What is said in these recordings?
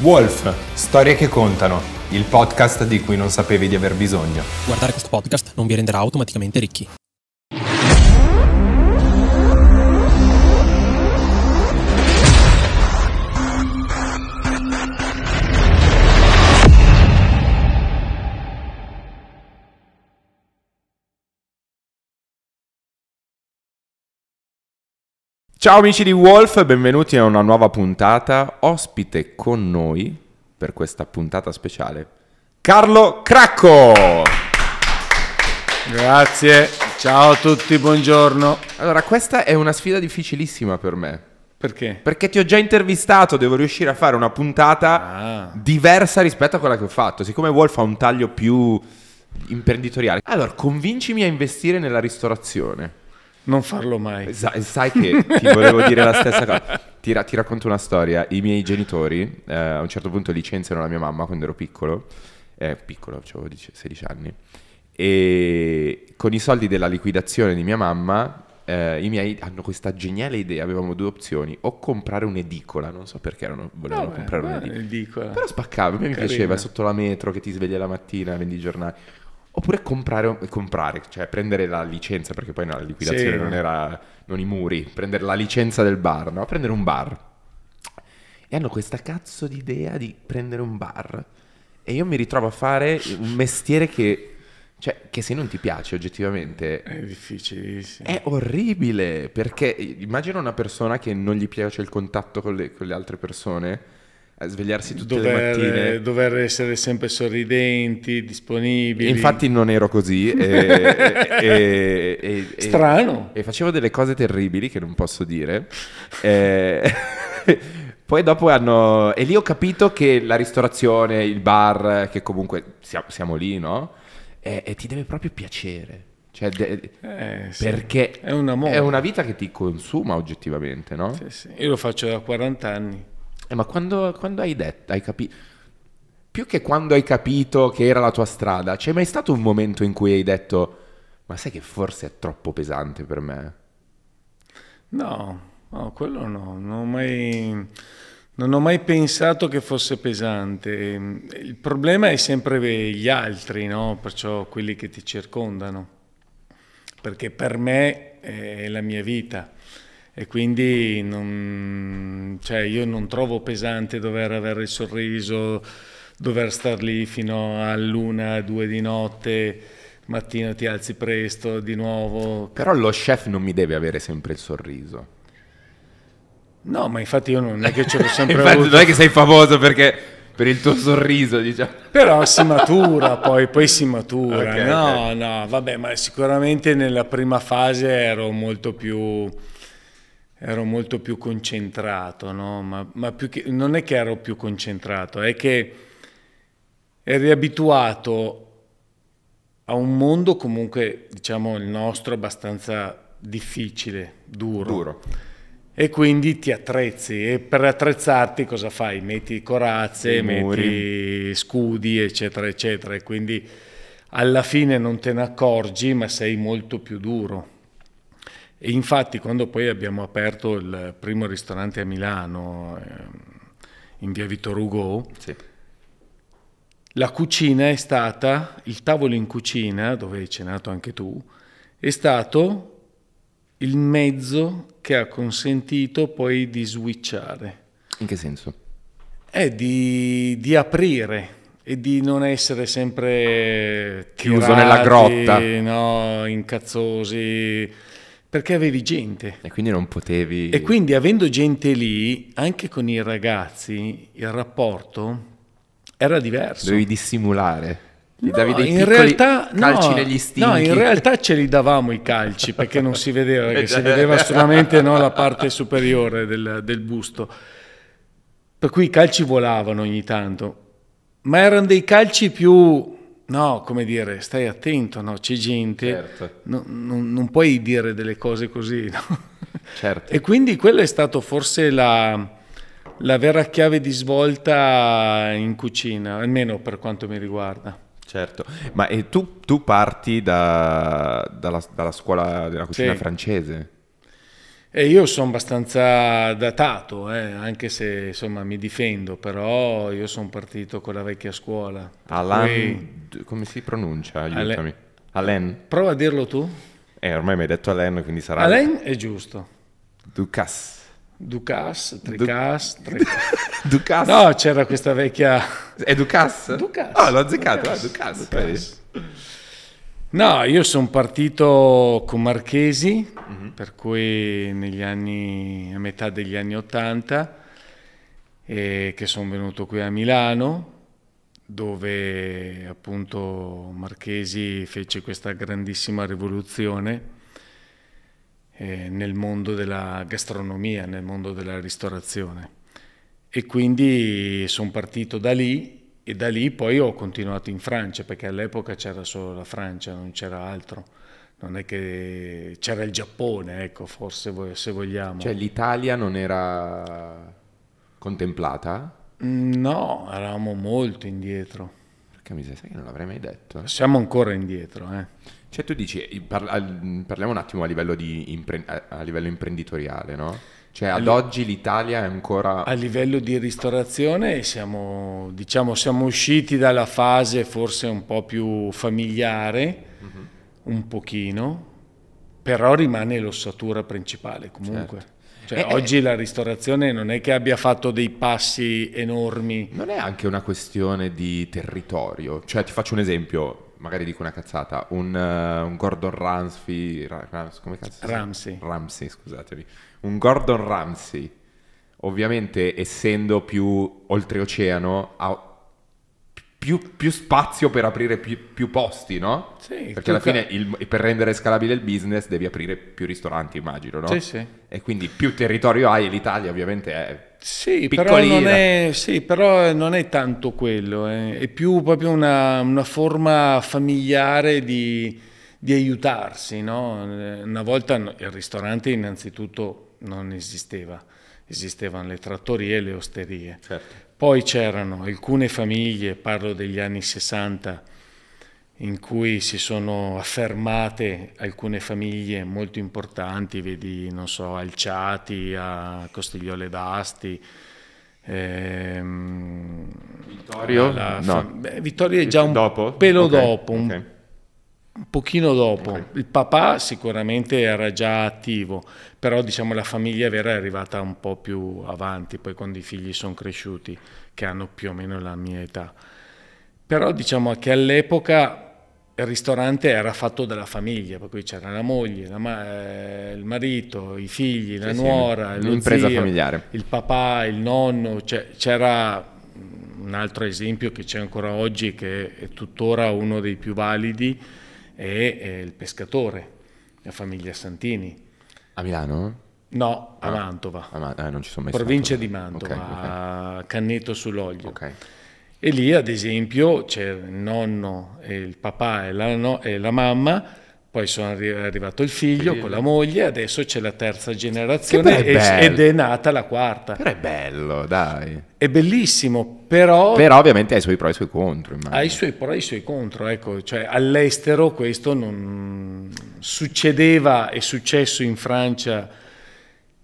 Wolf, storie che contano, il podcast di cui non sapevi di aver bisogno. Guardare questo podcast non vi renderà automaticamente ricchi. Ciao amici di Wolf, benvenuti a una nuova puntata. Ospite con noi per questa puntata speciale, Carlo Cracco. Grazie, ciao a tutti, buongiorno. Allora, questa è una sfida difficilissima per me. Perché? Perché ti ho già intervistato, devo riuscire a fare una puntata ah. diversa rispetto a quella che ho fatto. Siccome Wolf ha un taglio più imprenditoriale. Allora, convincimi a investire nella ristorazione. Non farlo mai. Sa- sai che ti volevo dire la stessa cosa. Ti, ra- ti racconto una storia. I miei genitori eh, a un certo punto licenziano la mia mamma quando ero piccolo, eh, piccolo, avevo 16 anni, e con i soldi della liquidazione di mia mamma eh, i miei hanno questa geniale idea, avevamo due opzioni, o comprare un'edicola, non so perché erano, volevano Vabbè, comprare un'edicola. Però spaccava, a me mi piaceva, sotto la metro che ti sveglia la mattina, vendi i giornali Oppure comprare, comprare, cioè prendere la licenza, perché poi la liquidazione sì. non era, non i muri, prendere la licenza del bar, no? Prendere un bar. E hanno questa cazzo di idea di prendere un bar. E io mi ritrovo a fare un mestiere che, cioè, che se non ti piace oggettivamente... È difficilissimo. È orribile, perché immagina una persona che non gli piace il contatto con le, con le altre persone a svegliarsi tutte dover, le mattine. Eh, dover essere sempre sorridenti, disponibili. Infatti non ero così. E, e, e, Strano. E, facevo delle cose terribili che non posso dire. Eh, poi dopo hanno... E lì ho capito che la ristorazione, il bar, che comunque siamo, siamo lì, no? e ti deve proprio piacere. Cioè, eh, sì. perché è, un è, una vita che ti consuma oggettivamente, no? Sì, sì. Io lo faccio da 40 anni. Eh, ma quando, quando hai detto, hai capito... Più che quando hai capito che era la tua strada, c'è mai stato un momento in cui hai detto, ma sai che forse è troppo pesante per me? No, no quello no, non ho mai... Non ho mai pensato che fosse pesante. Il problema è sempre gli altri, no? perciò quelli che ti circondano, perché per me è la mia vita e quindi non, cioè io non trovo pesante dover avere il sorriso, dover star lì fino all'una, due di notte, mattina ti alzi presto di nuovo. Però lo chef non mi deve avere sempre il sorriso. No, ma infatti io non è che ce l'ho sempre infatti, avuto. Non è che sei famoso perché per il tuo sorriso, diciamo. Però si matura, poi, poi si matura. Okay, no, okay. no, vabbè, ma sicuramente nella prima fase ero molto più ero molto più concentrato, no? ma, ma più che, non è che ero più concentrato, è che eri abituato a un mondo comunque, diciamo, il nostro abbastanza difficile, duro. duro. E quindi ti attrezzi e per attrezzarti cosa fai? Metti corazze, metti scudi, eccetera, eccetera. E quindi alla fine non te ne accorgi, ma sei molto più duro. E infatti quando poi abbiamo aperto il primo ristorante a Milano, ehm, in via Vittor Hugo, sì. la cucina è stata, il tavolo in cucina, dove hai cenato anche tu, è stato il mezzo che ha consentito poi di switchare. In che senso? È di, di aprire e di non essere sempre chiuso nella grotta, no, incazzosi perché avevi gente. E quindi non potevi... E quindi avendo gente lì, anche con i ragazzi, il rapporto era diverso. Dovevi dissimulare. Gli no, davi dei in realtà, calci no, negli stinchi. No, in realtà ce li davamo i calci perché non si vedeva, perché si vedeva solamente no, la parte superiore del, del busto. Per cui i calci volavano ogni tanto, ma erano dei calci più No, come dire, stai attento, no? c'è gente, certo. no, non, non puoi dire delle cose così. No? Certo. e quindi quella è stata forse la, la, vera chiave di svolta in cucina, almeno per quanto mi riguarda. Certo, ma tu, tu parti da, dalla, dalla, scuola della cucina sì. francese? E io sono abbastanza datato, eh, anche se insomma, mi difendo, però io sono partito con la vecchia scuola. Alan, cui... come si pronuncia? Aiutami. Alain. Prova a dirlo tu. Eh, ormai mi hai detto Alain, quindi sarà... Alain è giusto. Ducas. Ducas, Tricas, Tricas. Ducas. No, c'era questa vecchia... È Ducas? Ducas. Oh, ah, l'ho azzeccato, Ducas. Eh, Ducas. Ducas. Ducas. No, io sono partito con Marchesi, mm-hmm. per cui negli anni, a metà degli anni Ottanta, che sono venuto qui a Milano, dove appunto Marchesi fece questa grandissima rivoluzione eh, nel mondo della gastronomia, nel mondo della ristorazione. E quindi sono partito da lì e da lì poi ho continuato in Francia perché all'epoca c'era solo la Francia, non c'era altro. Non è che c'era il Giappone, ecco, forse se vogliamo. Cioè l'Italia non era contemplata? Mm, no, eravamo molto indietro. Perché mi sai che non l'avrei mai detto. Eh? Siamo ancora indietro, eh. Cioè tu dici, parla, parliamo un attimo a livello, impre- a livello imprenditoriale, no? Cioè ad oggi l'Italia è ancora... A livello di ristorazione siamo, diciamo, siamo usciti dalla fase forse un po' più familiare, mm-hmm. un pochino, però rimane l'ossatura principale comunque. Certo. Cioè, eh, oggi la ristorazione non è che abbia fatto dei passi enormi. Non è anche una questione di territorio. Cioè, ti faccio un esempio magari dico una cazzata, un, uh, un Gordon Ramsay, Rams, come cazzo? Ramsay. Ramsay, scusatemi. Un Gordon Ramsay, ovviamente essendo più oltreoceano, ha più, più, spazio per aprire più, più posti, no? Sì. Perché alla fine il, per rendere scalabile il business devi aprire più ristoranti, immagino, no? Sì, sì. E quindi più territorio hai, l'Italia ovviamente è sì però, è, sì però, non è, tanto quello, eh. è più proprio una, una forma familiare di, di aiutarsi. No? Eh, una volta il ristorante innanzitutto non esisteva, esistevano le trattorie e le osterie. Certo. Poi c'erano alcune famiglie, parlo degli anni 60, in cui si sono affermate alcune famiglie molto importanti, vedi, non so, Alciati, a Costigliole d'Asti, ehm, Vittorio? No. Beh, Vittorio è già un dopo? pelo okay. dopo, un, okay. un, pochino dopo. Okay. Il papà sicuramente era già attivo, però diciamo la famiglia vera è arrivata un po' più avanti, poi quando i figli sono cresciuti, che hanno più o meno la mia età. Però diciamo che all'epoca il ristorante era fatto dalla famiglia, per cui c'era la moglie, la ma- eh, il marito, i figli, la sì, nuora, sì, l'impresa zio, familiare. il papà, il nonno, cioè, c'era un altro esempio che c'è ancora oggi che è tuttora uno dei più validi è, è il pescatore, la famiglia Santini. A Milano? No, a ah, Mantova. A Man- eh, Provincia stato. di Mantova, okay, okay. a Canneto sull'Olio. Okay. E lì, ad esempio, c'è il nonno, e il papà e la, no, e la mamma, poi sono arri- arrivato il figlio Bello. con la moglie, adesso c'è la terza generazione è ed è nata la quarta. Però è bello, dai. È bellissimo, però... Però ovviamente ha i suoi pro e i suoi contro. Immagino. Ha i suoi pro e i suoi contro, ecco, cioè all'estero questo non succedeva, è successo in Francia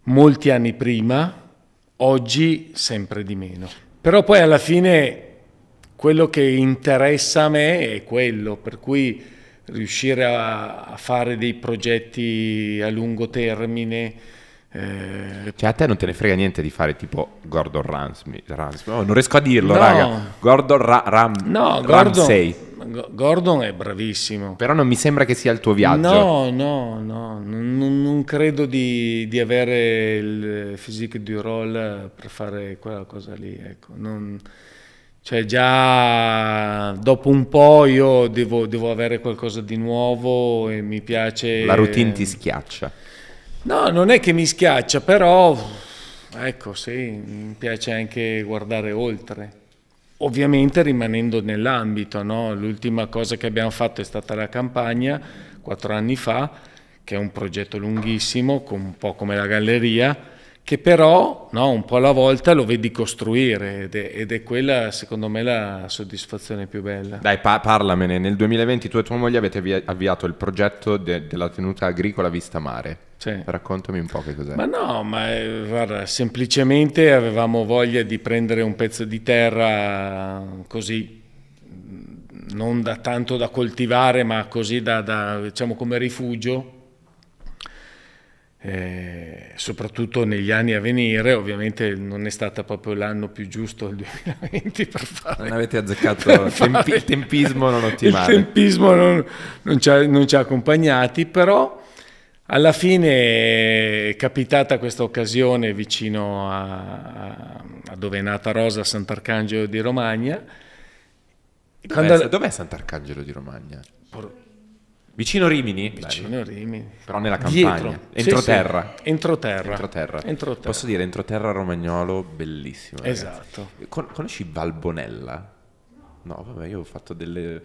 molti anni prima, oggi sempre di meno. Però poi alla fine quello che interessa a me è quello, per cui riuscire a, a fare dei progetti a lungo termine. Eh... Cioè a te non te ne frega niente di fare tipo Gordon Ramsay, oh, non riesco a dirlo no. raga, Gordon Ra- Ram- no, Ramsay. Gordon, è bravissimo. Però non mi sembra che sia il tuo viaggio. No, no, no, non, non credo di, di, avere il physique du roll per fare quella cosa lì, ecco. Non... Cioè già dopo un po' io devo, devo avere qualcosa di nuovo e mi piace... La routine ti schiaccia. No, non è che mi schiaccia, però ecco sì, mi piace anche guardare oltre ovviamente rimanendo nell'ambito, no? l'ultima cosa che abbiamo fatto è stata la campagna quattro anni fa, che è un progetto lunghissimo, un po' come la galleria, che però no, un po' alla volta lo vedi costruire ed è, ed è, quella secondo me la soddisfazione più bella. Dai pa- parlamene, nel 2020 tu e tua moglie avete avvi- avviato il progetto de- della tenuta agricola Vista Mare, sì. raccontami un po' che cos'è. Ma no, ma eh, guarda, semplicemente avevamo voglia di prendere un pezzo di terra così, non da tanto da coltivare ma così da, da, diciamo come rifugio eh, soprattutto negli anni a venire, ovviamente non è stato proprio l'anno più giusto il 2020 per fare... Non avete azzeccato il tempismo non ottimale. Il tempismo non, non, ci ha, non ci ha accompagnati, però... Alla fine è capitata questa occasione vicino a, a, dove è nata Rosa, Sant'Arcangelo di Romagna. Dov'è, Quando... dov'è Sant'Arcangelo di Romagna? Por... Vicino Rimini? Vicino Bello. Rimini. Però nella campagna. Entroterra. Sì, sì. entroterra. Entroterra. Entroterra. Posso dire entroterra romagnolo, bellissimo. Ragazzi. Esatto. Con- conosci Valbonella? No, vabbè, io ho fatto delle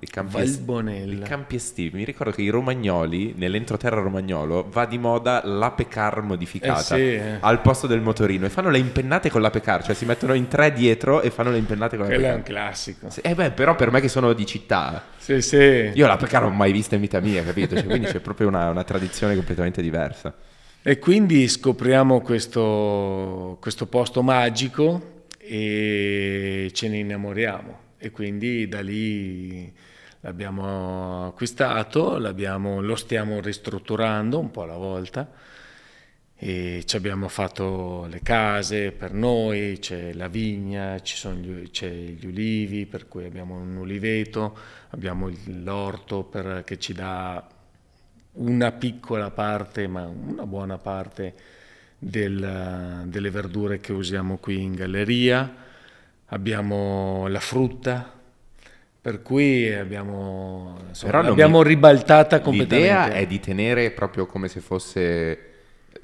i campi, Valbonella. I campi estivi. Mi ricordo che i romagnoli, nell'entroterra romagnolo, va di moda l'apecar modificata eh sì. Eh. al posto del motorino e fanno le impennate con l'apecar, cioè si mettono in tre dietro e fanno le impennate con l'apecar. Quello è un classico. Sì, eh beh, però per me che sono di città. Sì, sì. Io l'apecar non l'ho mai vista in vita mia, capito? Cioè, quindi c'è proprio una, una tradizione completamente diversa. E quindi scopriamo questo, questo posto magico e ce ne innamoriamo. E quindi da lì L'abbiamo acquistato, l'abbiamo, lo stiamo ristrutturando un po' alla volta e ci abbiamo fatto le case per noi, c'è la vigna, gli, c'è gli ulivi per cui abbiamo un uliveto, abbiamo l'orto per, che ci dà una piccola parte, ma una buona parte del, delle verdure che usiamo qui in galleria, abbiamo la frutta per cui abbiamo, insomma, abbiamo mi... ribaltata completamente. L'idea è di tenere proprio come se fosse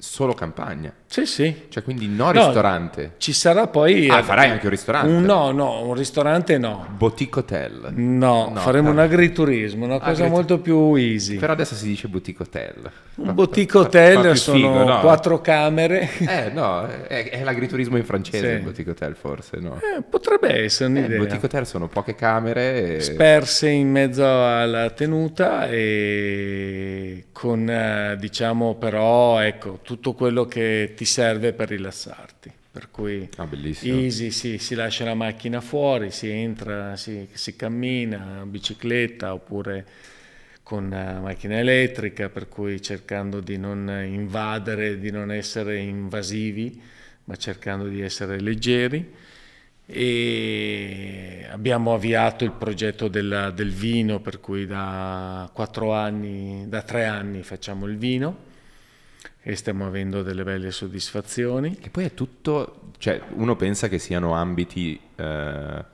solo campagna. Sì, sì. Cioè, quindi no, no ristorante. Ci sarà poi... Ah, eh, farai anche un ristorante? Un, no, no, un ristorante no. Boutique hotel? No, no faremo no. un agriturismo, una cosa molto più easy. Però adesso si dice boutique hotel. Un boutique hotel fa, fa sono figo, quattro camere. Eh, no, è, è l'agriturismo in francese sì. il boutique hotel forse, no? Eh, potrebbe essere eh, un'idea. Eh, boutique hotel sono poche camere... E... Sperse in mezzo alla tenuta e con, eh, diciamo, però, ecco, tutto tutto quello che ti serve per rilassarti. Per cui ah, easy, sì, si lascia la macchina fuori, si entra, si, si cammina, bicicletta oppure con macchina elettrica, per cui cercando di non invadere, di non essere invasivi, ma cercando di essere leggeri. E abbiamo avviato il progetto della, del vino, per cui da quattro anni, da tre anni facciamo il vino e stiamo avendo delle belle soddisfazioni. E poi è tutto, cioè uno pensa che siano ambiti... Eh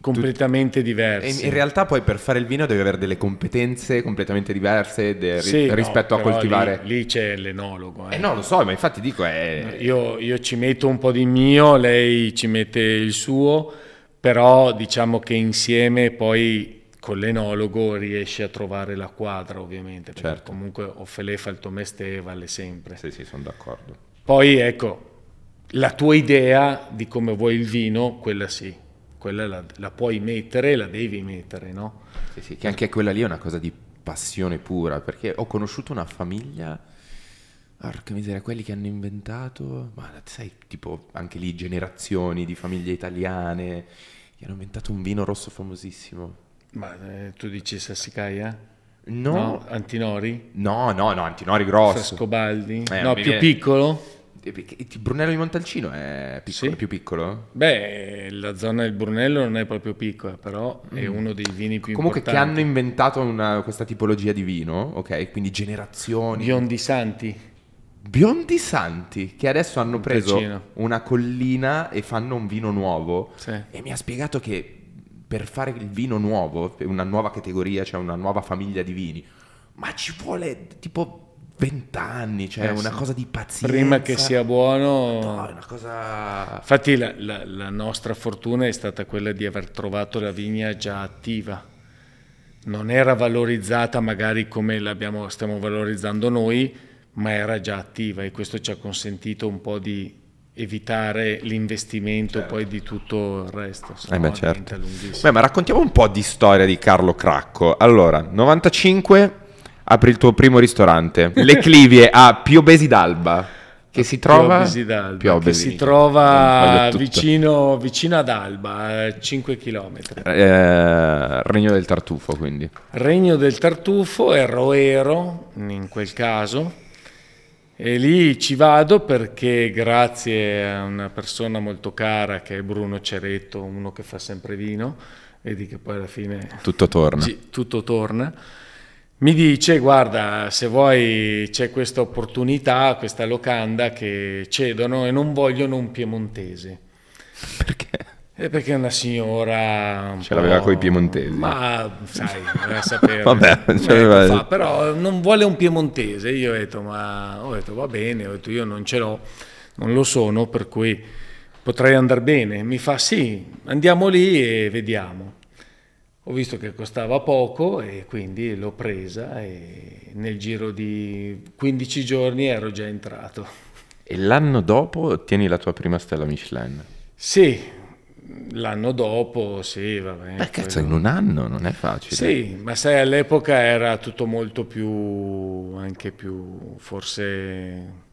completamente diversi. In, realtà poi per fare il vino devi avere delle competenze completamente diverse de, sì, rispetto no, a coltivare. Lì, lì c'è l'enologo. Eh. eh. no, lo so, ma infatti dico... Eh... Io, io, ci metto un po' di mio, lei ci mette il suo, però diciamo che insieme poi con l'enologo riesci a trovare la quadra ovviamente, perché certo. comunque Offelefa il tuo mestiere vale sempre. Sì, sì, sono d'accordo. Poi ecco, la tua idea di come vuoi il vino, quella sì, quella la, la puoi mettere, la devi mettere, no? Sì, sì, che anche quella lì è una cosa di passione pura, perché ho conosciuto una famiglia... Porca miseria, quelli che hanno inventato, ma sai, tipo anche lì generazioni di famiglie italiane che hanno inventato un vino rosso famosissimo. Ma eh, tu dici Sassicaia? No. no. Antinori? No, no, no, Antinori grosso. Sascobaldi? Eh, no, più viene... piccolo? Eh, Brunello di Montalcino è, piccolo, sì. più piccolo? Beh, la zona del Brunello non è proprio piccola, però è mm. uno dei vini più Comunque importanti. Comunque che hanno inventato una, questa tipologia di vino, ok? Quindi generazioni. Biondi Santi. Biondi Santi, che adesso hanno preso Pecino. una collina e fanno un vino nuovo. Sì. E mi ha spiegato che per fare il vino nuovo, una nuova categoria, cioè una nuova famiglia di vini, ma ci vuole tipo vent'anni, cioè eh sì. una cosa di pazienza. Prima che sia buono... No, è una cosa... Infatti la, la, la, nostra fortuna è stata quella di aver trovato la vigna già attiva. Non era valorizzata magari come stiamo valorizzando noi, ma era già attiva e questo ci ha consentito un po' di evitare l'investimento certo. poi di tutto il resto. Eh beh, certo. beh, ma raccontiamo un po' di storia di Carlo Cracco. Allora, 95 apri il tuo primo ristorante, Le Clivie a Piobesi d'Alba. Che si trova, Piobesi Piobesi. Che si trova vicino, vicino, ad Alba, 5 km. Eh, Regno del Tartufo, quindi. Regno del Tartufo e Roero, in quel caso e lì ci vado perché grazie a una persona molto cara che è Bruno Ceretto, uno che fa sempre vino, vedi che poi alla fine... Tutto torna. Sì, tutto torna. Mi dice, guarda, se vuoi c'è questa opportunità, questa locanda che cedono e non vogliono un piemontese. Perché? E eh, perché una signora... Un ce l'aveva con i piemontesi. Ma sai, doveva sapere. Vabbè, eh, fa, però non vuole un piemontese. Io ho detto, ma ho detto, va bene, ho detto, io non ce l'ho, non lo sono, per cui potrei andare bene. Mi fa, sì, andiamo lì e vediamo. Ho visto che costava poco e quindi l'ho presa e nel giro di 15 giorni ero già entrato. E l'anno dopo ottieni la tua prima stella Michelin? Sì, l'anno dopo, sì, va bene. Beh, cazzo, in un anno non è facile. Sì, ma sai, all'epoca era tutto molto più, anche più, forse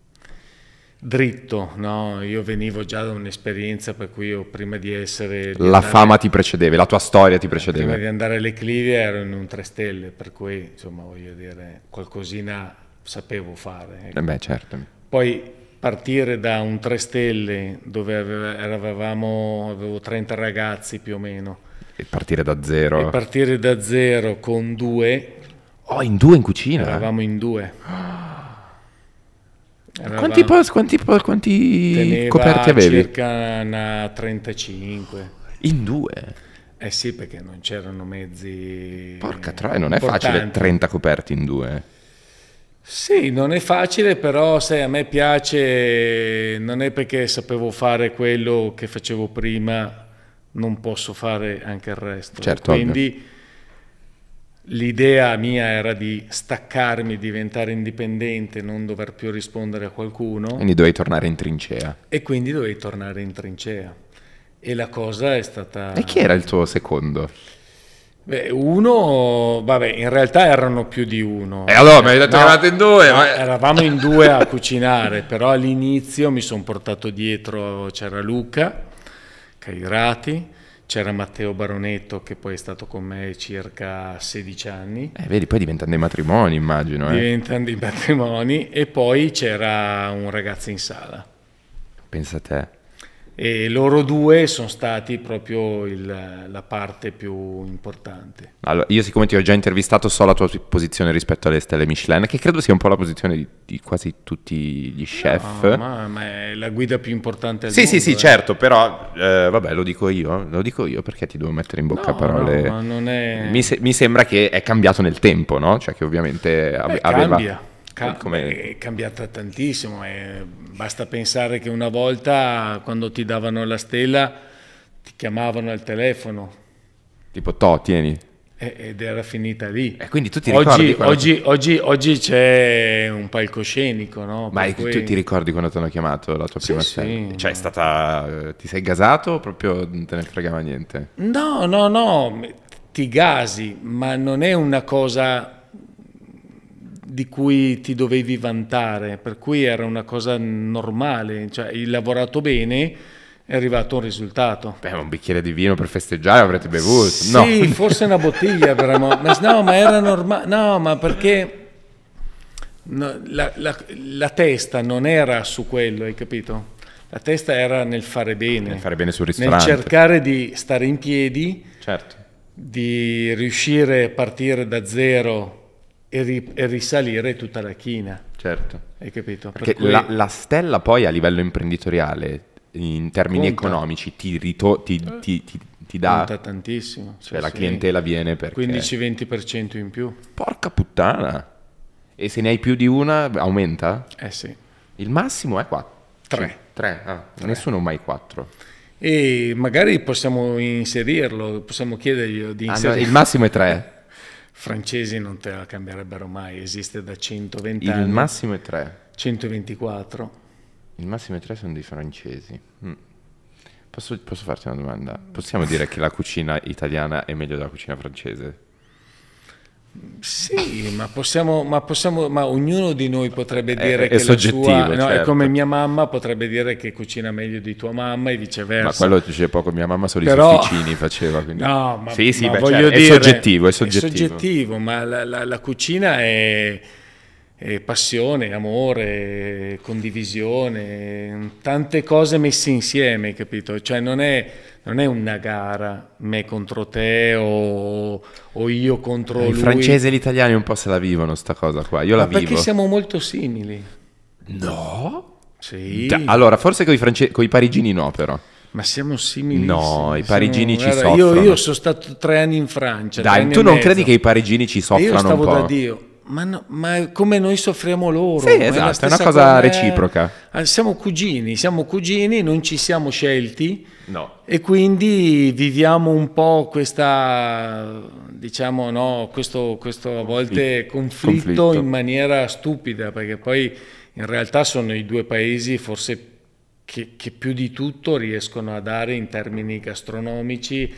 dritto, no? Io venivo già da un'esperienza per cui io prima di essere... Di la andare, fama ti precedeva, la tua storia ti precedeva. Prima di andare alle Clivie ero in un 3 stelle, per cui, insomma, voglio dire, qualcosina sapevo fare. Ecco. Eh beh, certo. Poi partire da un 3 stelle dove eravamo, avevo 30 ragazzi più o meno. E partire da zero. E partire da zero con due. Oh, in due in cucina? Eravamo in due. Eravamo, quanti, pos, quanti, pos, quanti coperti avevi? Circa una 35. In due? Eh sì, perché non c'erano mezzi. Porca troia, non è facile 30 coperti in due. Eh. Sì, non è facile, però sai, a me piace, non è perché sapevo fare quello che facevo prima, non posso fare anche il resto. Certo, Quindi ovvio. l'idea mia era di staccarmi, diventare indipendente, non dover più rispondere a qualcuno. Quindi dovevi tornare in trincea. E quindi dovevi tornare in trincea. E la cosa è stata... E chi era il tuo secondo? Beh, uno, vabbè, in realtà erano più di uno. E eh allora mi hai detto no, che eravate in due. ma... Eravamo in due a cucinare, però all'inizio mi sono portato dietro, c'era Luca Cairati, c'era Matteo Baronetto che poi è stato con me circa 16 anni. Eh, vedi, poi diventano dei matrimoni, immagino. Eh. Diventano dei matrimoni e poi c'era un ragazzo in sala. Pensa a te e loro due sono stati proprio il, la parte più importante. Allora, io siccome ti ho già intervistato so la tua posizione rispetto alle stelle Michelin, che credo sia un po' la posizione di, di quasi tutti gli chef. No, ma, ma, è la guida più importante. Al sì, mondo, sì, sì, eh. certo, però eh, vabbè, lo dico io, lo dico io perché ti devo mettere in bocca no, parole. No, è... mi, se- mi, sembra che è cambiato nel tempo, no? Cioè che ovviamente Beh, aveva... Cambia Ca- è cambiata tantissimo, eh. basta pensare che una volta quando ti davano la stella ti chiamavano al telefono. Tipo, to, tieni. ed era finita lì. E quindi tu ti ricordi? Oggi, oggi, tu... oggi, oggi c'è un palcoscenico, no? Ma cui... tu ti ricordi quando ti hanno chiamato la tua sì, prima stella? Sì, cioè, no. stata... ti sei gasato o proprio non te ne fregava niente? No, no, no, ti gasi, ma non è una cosa di cui ti dovevi vantare, per cui era una cosa normale, cioè hai lavorato bene, è arrivato un risultato. Beh, un bicchiere di vino per festeggiare avrete bevuto. Sì, no. forse una bottiglia, però, ma, no, ma era normale, no, ma perché... No, la, la, la, testa non era su quello, hai capito? La testa era nel fare bene, nel fare bene sul ristorante, nel cercare di stare in piedi, certo. di riuscire a partire da zero e, ri- e risalire tutta la china. Certo. Hai capito? Perché per cui... la, la stella poi a livello imprenditoriale in termini Conta. economici ti, rito- ti, eh. ti, ti, ti, dà... Conta tantissimo. Cioè, cioè la clientela viene perché... 15-20% in più. Porca puttana! E se ne hai più di una aumenta? Eh sì. Il massimo è 4. 3. 3, nessuno mai 4. E magari possiamo inserirlo, possiamo chiedergli di inserirlo. Ah, no, il massimo è 3. francesi non te la cambierebbero mai, esiste da 120 il anni. Il massimo è 3. 124. Il massimo è 3 sono dei francesi. Mm. Posso, posso farti una domanda? Possiamo dire che la cucina italiana è meglio della cucina francese? Sì, ma possiamo, ma possiamo, ma ognuno di noi potrebbe dire è, che è soggettivo. Sua, no, certo. È come mia mamma potrebbe dire che cucina meglio di tua mamma e viceversa. Ma quello dice poco, mia mamma solo Però, i sofficini faceva. Quindi... No, ma, sì, sì, ma beh, voglio cioè, dire, è soggettivo, è soggettivo. È soggettivo, ma la, la, la cucina è eh, passione, amore, condivisione, tante cose messe insieme, capito? Cioè non è, non è una gara me contro te o, o io contro Il lui. Il francese e gli italiani un po' se la vivono sta cosa qua, io Ma la vivo. perché siamo molto simili. No? Sì. Da, allora, forse con i, france- con i parigini no però. Ma siamo simili. No, i parigini siamo, ci guarda, soffrono. Io, io, sono stato tre anni in Francia. Dai, tu non mezzo. credi che i parigini ci soffrano un po'? Io stavo da Dio ma, no, ma, come noi soffriamo loro. Sì, esatto, è, è una cosa come... reciproca. Ah, siamo cugini, siamo cugini, non ci siamo scelti no. e quindi viviamo un po' questa, diciamo, no, questo, questo a volte conflitto, conflitto, in maniera stupida, perché poi in realtà sono i due paesi forse che, che più di tutto riescono a dare in termini gastronomici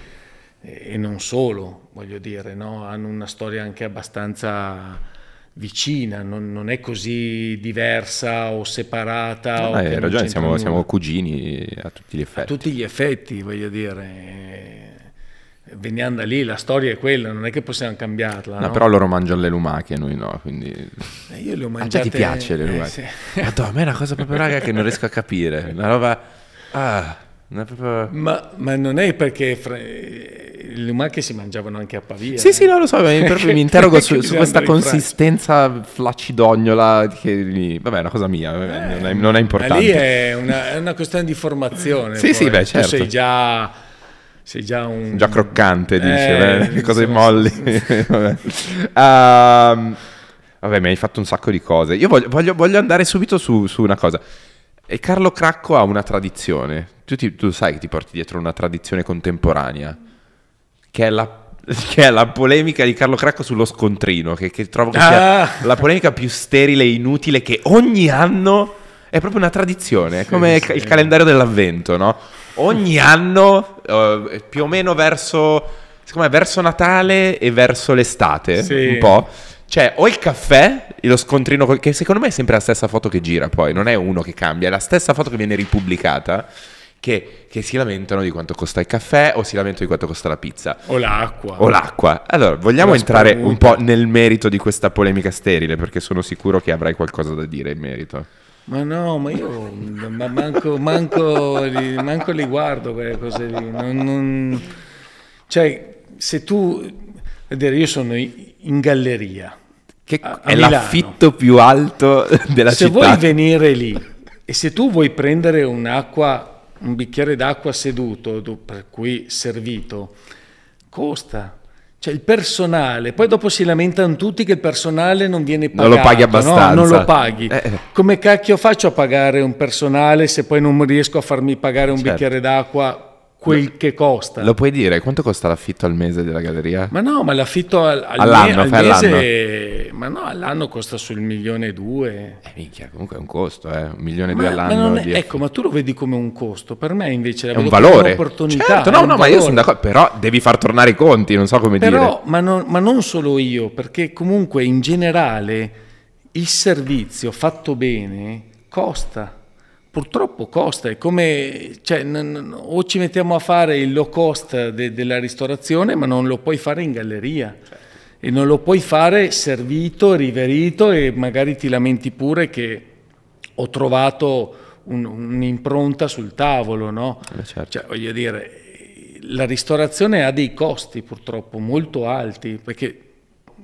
e non solo, voglio dire, no? hanno una storia anche abbastanza vicina, non, non, è così diversa o separata. No, hai ragione, siamo, siamo, cugini a tutti gli effetti. A tutti gli effetti, voglio dire. Eh, veniamo da lì, la storia è quella, non è che possiamo cambiarla. No, no? però loro mangiano le lumache, noi no, quindi... Eh, io le ho mangiate... A te ti piace le eh, lumache? Eh, sì. Madonna, a me è una cosa proprio raga che non riesco a capire, una roba... Ah. Proprio... Ma, ma, non è perché fra... Eh, le lumache si mangiavano anche a Pavia. Sì, eh? sì, no, lo so, mi, mi interrogo su, su questa consistenza flaccidognola che, vabbè, è una cosa mia, eh, non, è, non, è, importante. Eh, ma lì è una, è una questione di formazione. sì, poi. sì, beh, certo. Tu sei certo. già... Sei già un... Già croccante, eh, dice, eh, beh, cose so. molli. vabbè. Um, vabbè, mi hai fatto un sacco di cose. Io voglio, voglio, voglio andare subito su, su una cosa. E Carlo Cracco ha una tradizione, tu, ti, tu sai che ti porti dietro una tradizione contemporanea, che è la che è la polemica di Carlo Cracco sullo scontrino, che, che trovo che ah! sia la polemica più sterile e inutile che ogni anno è proprio una tradizione, è sì, come sì. il calendario dell'avvento, no? Ogni anno, uh, più o meno verso, siccome verso Natale e verso l'estate, sì. un po'. Cioè, o il caffè, lo scontrino, che secondo me è sempre la stessa foto che gira poi, non è uno che cambia, è la stessa foto che viene ripubblicata che, che, si lamentano di quanto costa il caffè o si lamentano di quanto costa la pizza. O l'acqua. O l'acqua. Allora, vogliamo la entrare spavuta. un po' nel merito di questa polemica sterile perché sono sicuro che avrai qualcosa da dire in merito. Ma no, ma io ma manco, manco, li, manco, li, guardo quelle cose lì. Non, non... Cioè, se tu... Vedere, io sono in galleria. Che a, è Milano. l'affitto più alto della se città. Se vuoi venire lì e se tu vuoi prendere un'acqua un bicchiere d'acqua seduto, per cui servito, costa. Cioè il personale, poi dopo si lamentano tutti che il personale non viene pagato. Non lo paghi abbastanza. No? Non lo paghi. Eh, eh. Come cacchio faccio a pagare un personale se poi non riesco a farmi pagare un certo. bicchiere d'acqua quel che costa. Lo puoi dire? Quanto costa l'affitto al mese della galleria? Ma no, ma l'affitto al, al all'anno, me, al mese... Ma no, all'anno costa sul milione e due. Eh minchia, comunque è un costo, eh. Un milione e due all'anno. Ma è, ecco, ma tu lo vedi come un costo. Per me invece è un valore. un'opportunità. Certo, no, no, valore. ma io sono d'accordo. Però devi far tornare i conti, non so come però, dire. Ma, non, ma non solo io, perché comunque in generale il servizio fatto bene costa purtroppo costa, è come cioè, o ci mettiamo a fare il low cost de, della ristorazione, ma non lo puoi fare in galleria. Certo. E non lo puoi fare servito, riverito e magari ti lamenti pure che ho trovato un, un'impronta sul tavolo, no? eh, certo. cioè, voglio dire, la ristorazione ha dei costi purtroppo molto alti, perché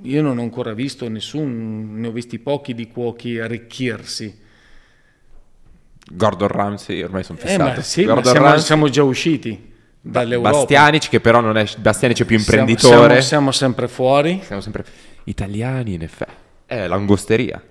io non ho ancora visto nessuno, ne ho visti pochi di cuochi arricchirsi Gordon Ramsay, ormai sono eh, fissato. Eh, sì, Gordon siamo, Ramsay, siamo già usciti dall'Europa. Bastianic, che però non è, Bastianic è più imprenditore. Siamo, siamo, siamo sempre fuori. Siamo sempre italiani, in effetti. È l'angosteria.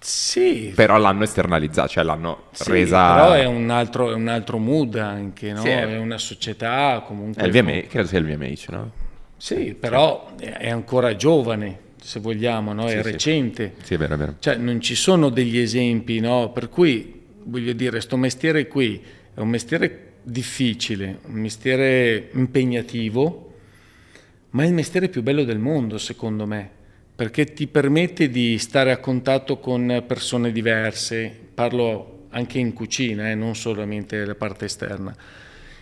Sì. Però l'hanno esternalizzata, cioè l'hanno sì, resa... Però è un, altro, è un altro mood anche, no? Sì, è... una società comunque... È il VMA, credo sia il VMH, no? Sì, però è ancora giovane se vogliamo, no? è sì, recente. Sì. Sì, è vero, è vero. Cioè, non ci sono degli esempi, no? per cui voglio dire, questo mestiere qui è un mestiere difficile, un mestiere impegnativo, ma è il mestiere più bello del mondo, secondo me, perché ti permette di stare a contatto con persone diverse, parlo anche in cucina, eh, non solamente la parte esterna.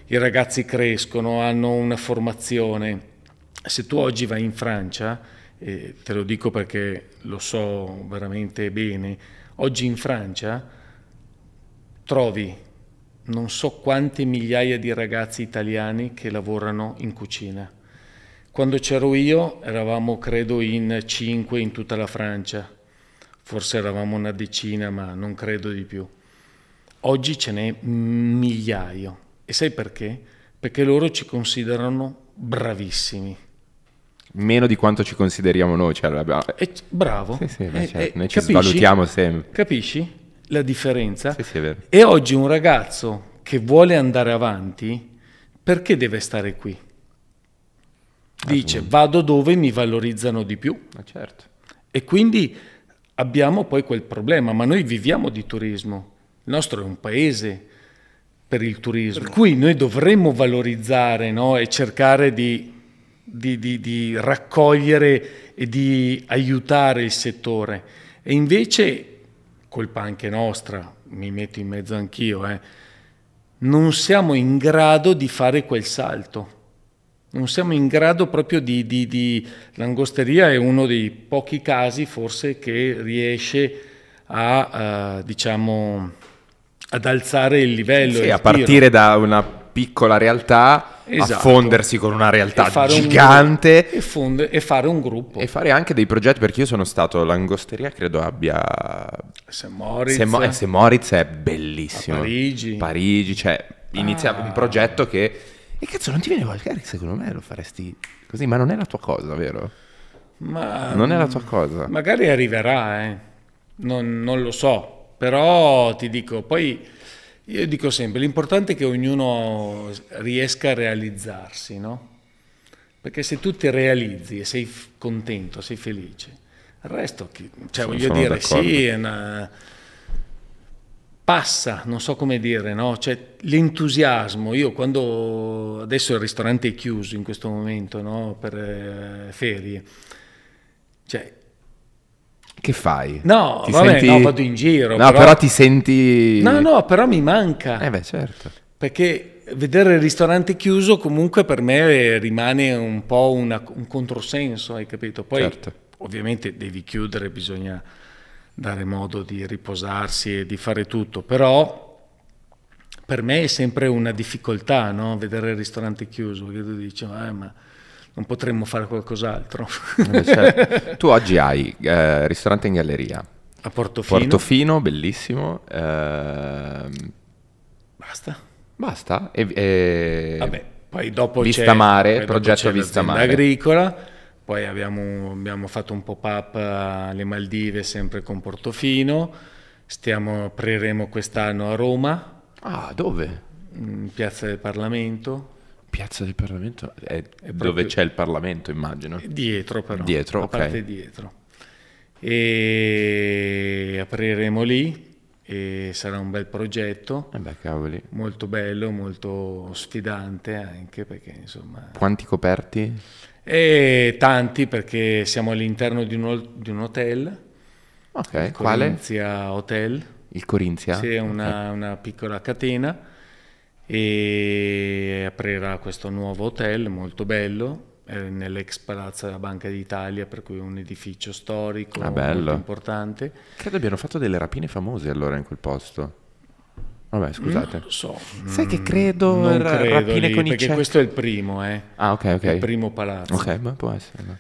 I ragazzi crescono, hanno una formazione. Se tu oggi vai in Francia, eh, te lo dico perché lo so veramente bene, oggi in Francia trovi non so quante migliaia di ragazzi italiani che lavorano in cucina. Quando c'ero io eravamo credo in 5 in tutta la Francia, forse eravamo una decina ma non credo di più. Oggi ce n'è migliaio e sai perché? Perché loro ci considerano bravissimi meno di quanto ci consideriamo noi. Cioè, abbiamo... Ah, eh, bravo. Sì, sì, eh, cioè, eh, noi ci capisci? svalutiamo sempre. Capisci la differenza? Sì, sì, è vero. E oggi un ragazzo che vuole andare avanti, perché deve stare qui? Dice ah, vado dove mi valorizzano di più. Ah, certo. E quindi abbiamo poi quel problema, ma noi viviamo di turismo. Il nostro è un paese per il turismo. Per cui noi dovremmo valorizzare no? e cercare di di, di, di raccogliere e di aiutare il settore. E invece, colpa anche nostra, mi metto in mezzo anch'io, eh, non siamo in grado di fare quel salto. Non siamo in grado proprio di, di, di... L'angosteria è uno dei pochi casi forse che riesce a, uh, diciamo, ad alzare il livello. Sì, a partire da una piccola realtà esatto. a fondersi con una realtà gigante un, e, fonde, e, fare un gruppo e fare anche dei progetti perché io sono stato l'angosteria credo abbia se Moritz, se, Mo... eh, se Moritz è bellissimo Parigi Parigi cioè inizia ah. un progetto che e cazzo non ti viene qualche secondo me lo faresti così ma non è la tua cosa vero? Ma, non è la mm, tua cosa magari arriverà eh. non, non lo so però ti dico poi io dico sempre, l'importante è che ognuno riesca a realizzarsi, no? Perché se tu ti realizzi e sei contento, sei felice, il resto, cioè sono, voglio sono dire, d'accordo. sì, una... passa, non so come dire, no? Cioè l'entusiasmo, io quando, adesso il ristorante è chiuso in questo momento, no? Per eh, ferie, cioè che fai? No, ti vabbè, senti... no, vado in giro. No, però... però... ti senti... No, no, però mi manca. Eh beh, certo. Perché vedere il ristorante chiuso comunque per me eh, rimane un po' una, un controsenso, hai capito? Poi certo. ovviamente devi chiudere, bisogna dare modo di riposarsi e di fare tutto, però per me è sempre una difficoltà no? vedere il ristorante chiuso, perché tu dici, ah, ma non potremmo fare qualcos'altro. cioè, tu oggi hai eh, ristorante in galleria. A Portofino. Portofino, bellissimo. Eh, basta. Basta. E, e... Vabbè, poi dopo Vista c'è, mare, progetto c'è Vista Mare. Agricola. Poi abbiamo, abbiamo, fatto un pop-up alle Maldive sempre con Portofino. Stiamo, apriremo quest'anno a Roma. Ah, dove? In Piazza del Parlamento. Piazza del Parlamento è, è dove c'è il Parlamento, immagino. Dietro però. Dietro, ok. parte dietro. E apriremo lì e sarà un bel progetto. E eh beh, cavoli. molto bello, molto sfidante anche perché insomma... Quanti coperti? E tanti perché siamo all'interno di un, di un hotel. Ok, quale? Corinzia Hotel. Il Corinzia? Sì, è una, okay. una piccola catena e aprirà questo nuovo hotel molto bello eh, nell'ex palazzo della Banca d'Italia, per cui è un edificio storico ah, molto importante. Credo abbiano fatto delle rapine famose allora in quel posto. Vabbè, scusate. Non so. Sai che mm, credo non credo rapine lì, con perché i questo è il primo, eh. Ah, ok, ok. Il primo palazzo. Ok, ma può essere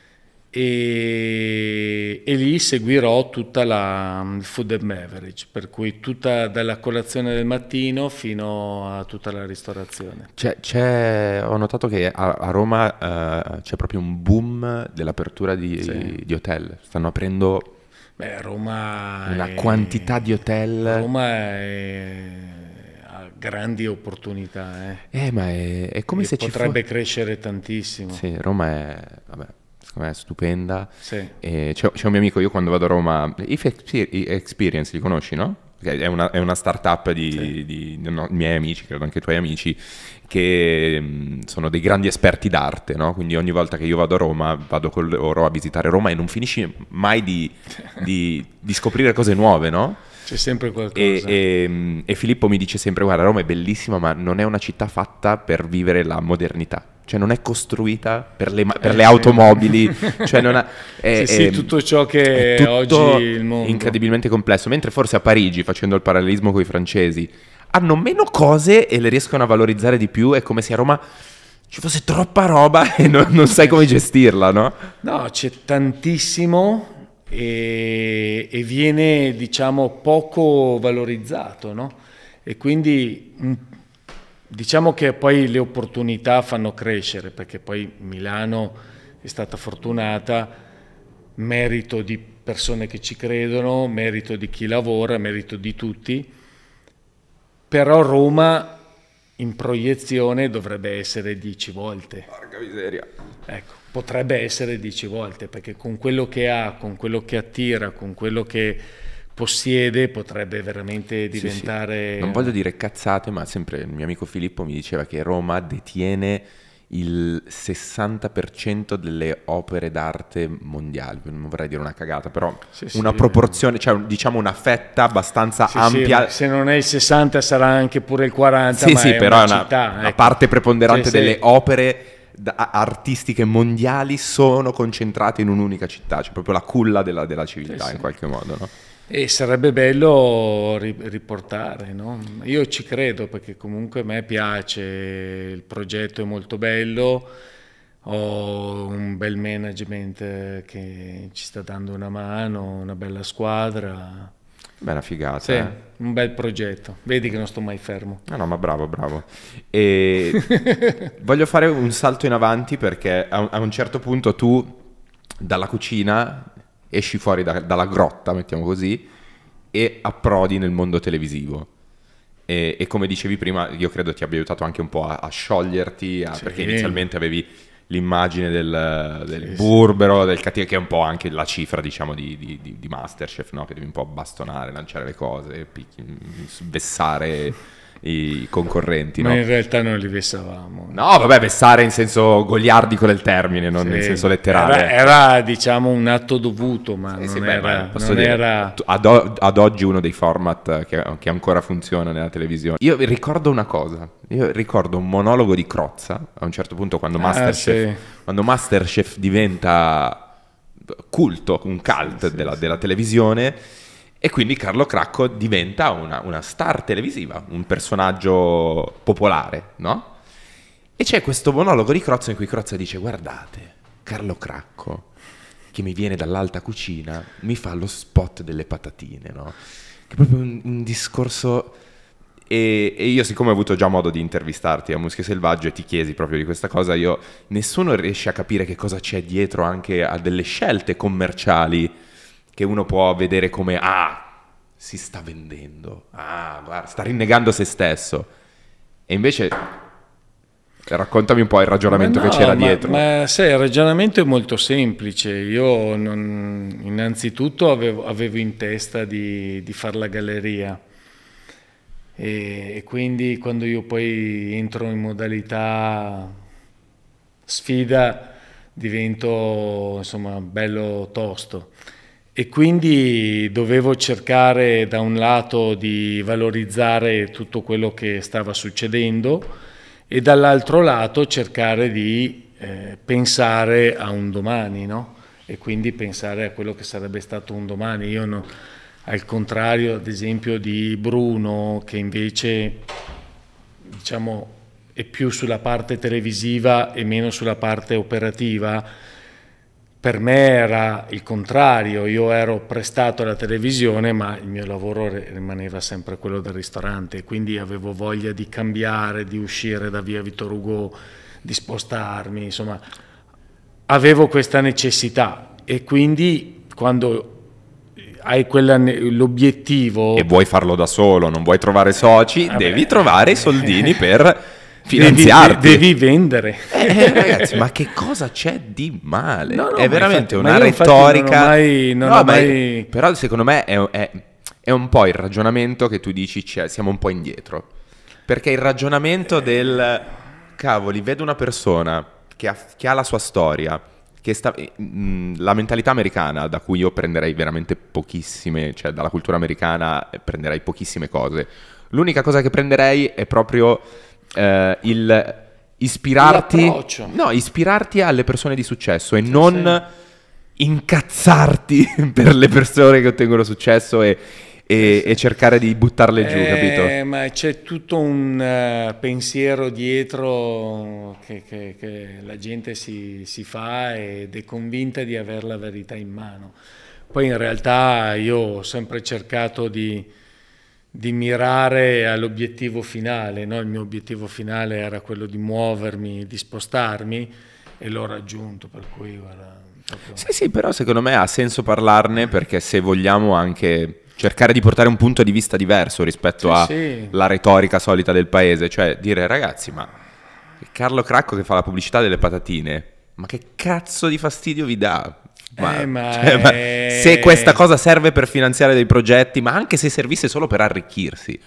e, e lì seguirò tutta la mm, food and beverage, per cui tutta dalla colazione del mattino fino a tutta la ristorazione. C'è, c'è, ho notato che a, a Roma uh, c'è proprio un boom dell'apertura di, sì. di hotel, stanno aprendo Beh, Roma una è... quantità di hotel. Roma è... ha grandi opportunità. Eh, eh ma è, è come e se potrebbe ci potrebbe fo- crescere tantissimo. Sì, Roma è. Vabbè, secondo me è stupenda. Sì. C'è, c'è, un mio amico, io quando vado a Roma, If Experience, li conosci, no? È una, è una startup di, sì. di, di no, miei amici, credo anche i tuoi amici, che mh, sono dei grandi esperti d'arte, no? Quindi ogni volta che io vado a Roma, vado con loro a visitare Roma e non finisci mai di, di scoprire cose nuove, no? C'è sempre qualcosa. E, e, e Filippo mi dice sempre, guarda, Roma è bellissima, ma non è una città fatta per vivere la modernità cioè non è costruita per le, per eh. le automobili, cioè non ha, è, sì, sì, ehm, tutto ciò che è tutto oggi il mondo. incredibilmente complesso, mentre forse a Parigi, facendo il parallelismo con i francesi, hanno meno cose e le riescono a valorizzare di più, è come se a Roma ci fosse troppa roba e non, non sai come gestirla, no? No, c'è tantissimo e, e viene, diciamo, poco valorizzato, no? E quindi mm, Diciamo che poi le opportunità fanno crescere, perché poi Milano è stata fortunata, merito di persone che ci credono, merito di chi lavora, merito di tutti, però Roma in proiezione dovrebbe essere 10 volte. Porca miseria. Ecco, potrebbe essere 10 volte, perché con quello che ha, con quello che attira, con quello che possiede potrebbe veramente diventare... Sì, sì. Non voglio dire cazzate, ma sempre il mio amico Filippo mi diceva che Roma detiene il 60% delle opere d'arte mondiali, non vorrei dire una cagata, però sì, una sì, proporzione, cioè diciamo una fetta abbastanza sì, ampia. se non è il 60 sarà anche pure il 40, sì, sì, è però una, una, città, una ecco. parte preponderante delle opere artistiche mondiali sono concentrate in un'unica città, cioè proprio la culla della, della civiltà in qualche modo, no? E sarebbe bello riportare, no? Io ci credo perché comunque a me piace, il progetto è molto bello, ho un bel management che ci sta dando una mano, una bella squadra. Bella figata. Sì, eh? un bel progetto. Vedi che non sto mai fermo. No, no, ma bravo, bravo. E voglio fare un salto in avanti perché a un certo punto tu dalla cucina esci fuori da, dalla grotta, mettiamo così, e approdi nel mondo televisivo. E, e, come dicevi prima, io credo ti abbia aiutato anche un po' a, a scioglierti, a, sì. perché inizialmente avevi l'immagine del, del sì, burbero, sì. del cattivo, che è un po' anche la cifra, diciamo, di, di, di Masterchef, no? che devi un po' bastonare, lanciare le cose, picchi, mm, vessare i concorrenti. Ma no? in realtà non li vessavamo. No, vabbè, vessare in senso goliardico del termine, non sì. in senso letterale. Era, era, diciamo un atto dovuto, ma sì, non, sì, era, beh, ma non dire, era... Ad, o- ad, oggi uno dei format che, che, ancora funziona nella televisione. Io ricordo una cosa, io ricordo un monologo di Crozza, a un certo punto quando ah, Masterchef, ah, quando Masterchef diventa culto, un cult della, della televisione e quindi Carlo Cracco diventa una, una star televisiva, un personaggio popolare, no? E c'è questo monologo di Crozza in cui Crozza dice guardate, Carlo Cracco, che mi viene dall'alta cucina, mi fa lo spot delle patatine, no? Che è proprio un, un discorso... E, e, io siccome ho avuto già modo di intervistarti a Muschio Selvaggio e ti chiesi proprio di questa cosa, io nessuno riesce a capire che cosa c'è dietro anche a delle scelte commerciali che uno può vedere come, ah, si sta vendendo, ah, guarda, sta rinnegando se stesso. E invece Raccontami un po' il ragionamento no, che c'era ma, dietro. Ma sai, il ragionamento è molto semplice. Io non, innanzitutto avevo, avevo, in testa di, di fare la galleria e, e, quindi quando io poi entro in modalità sfida divento insomma bello tosto e quindi dovevo cercare da un lato di valorizzare tutto quello che stava succedendo e dall'altro lato cercare di eh, pensare a un domani, no? E quindi pensare a quello che sarebbe stato un domani. Io no, al contrario, ad esempio, di Bruno, che invece diciamo, è più sulla parte televisiva e meno sulla parte operativa, per me era il contrario, io ero prestato alla televisione ma il mio lavoro rimaneva sempre quello del ristorante, quindi avevo voglia di cambiare, di uscire da via Vittor Hugo, di spostarmi, insomma avevo questa necessità e quindi quando hai quella, l'obiettivo... E vuoi farlo da solo, non vuoi trovare soci, vabbè. Ah, devi trovare i soldini per finanziarti. Devi, devi vendere. Eh, eh ragazzi, ma che cosa c'è di male? No, no, è veramente infatti, una retorica. Non mai, non no, mai... È, però secondo me è, è, è, un po' il ragionamento che tu dici cioè, siamo un po' indietro. Perché il ragionamento del cavoli, vedo una persona che ha, che ha la sua storia. Sta, mm, la mentalità americana, da cui io prenderei veramente pochissime, cioè dalla cultura americana eh, prenderei pochissime cose. L'unica cosa che prenderei è proprio eh, il ispirarti, no, ispirarti alle persone di successo e sì, non sì. incazzarti per le persone che ottengono successo e, e, sì. e cercare di buttarle giù, eh, capito? Ma c'è tutto un uh, pensiero dietro che, che, che la gente si, si fa ed è convinta di avere la verità in mano. Poi in realtà io ho sempre cercato di di mirare all'obiettivo finale, no? il mio obiettivo finale era quello di muovermi, di spostarmi e l'ho raggiunto, per cui guarda, Sì, sì, però secondo me ha senso parlarne perché se vogliamo anche cercare di portare un punto di vista diverso rispetto sì, alla sì. retorica solita del paese, cioè dire ragazzi, ma Carlo Cracco che fa la pubblicità delle patatine, ma che cazzo di fastidio vi dà? Ma, eh, ma cioè, ma è... se questa cosa serve per finanziare dei progetti, ma anche se servisse solo per arricchirsi,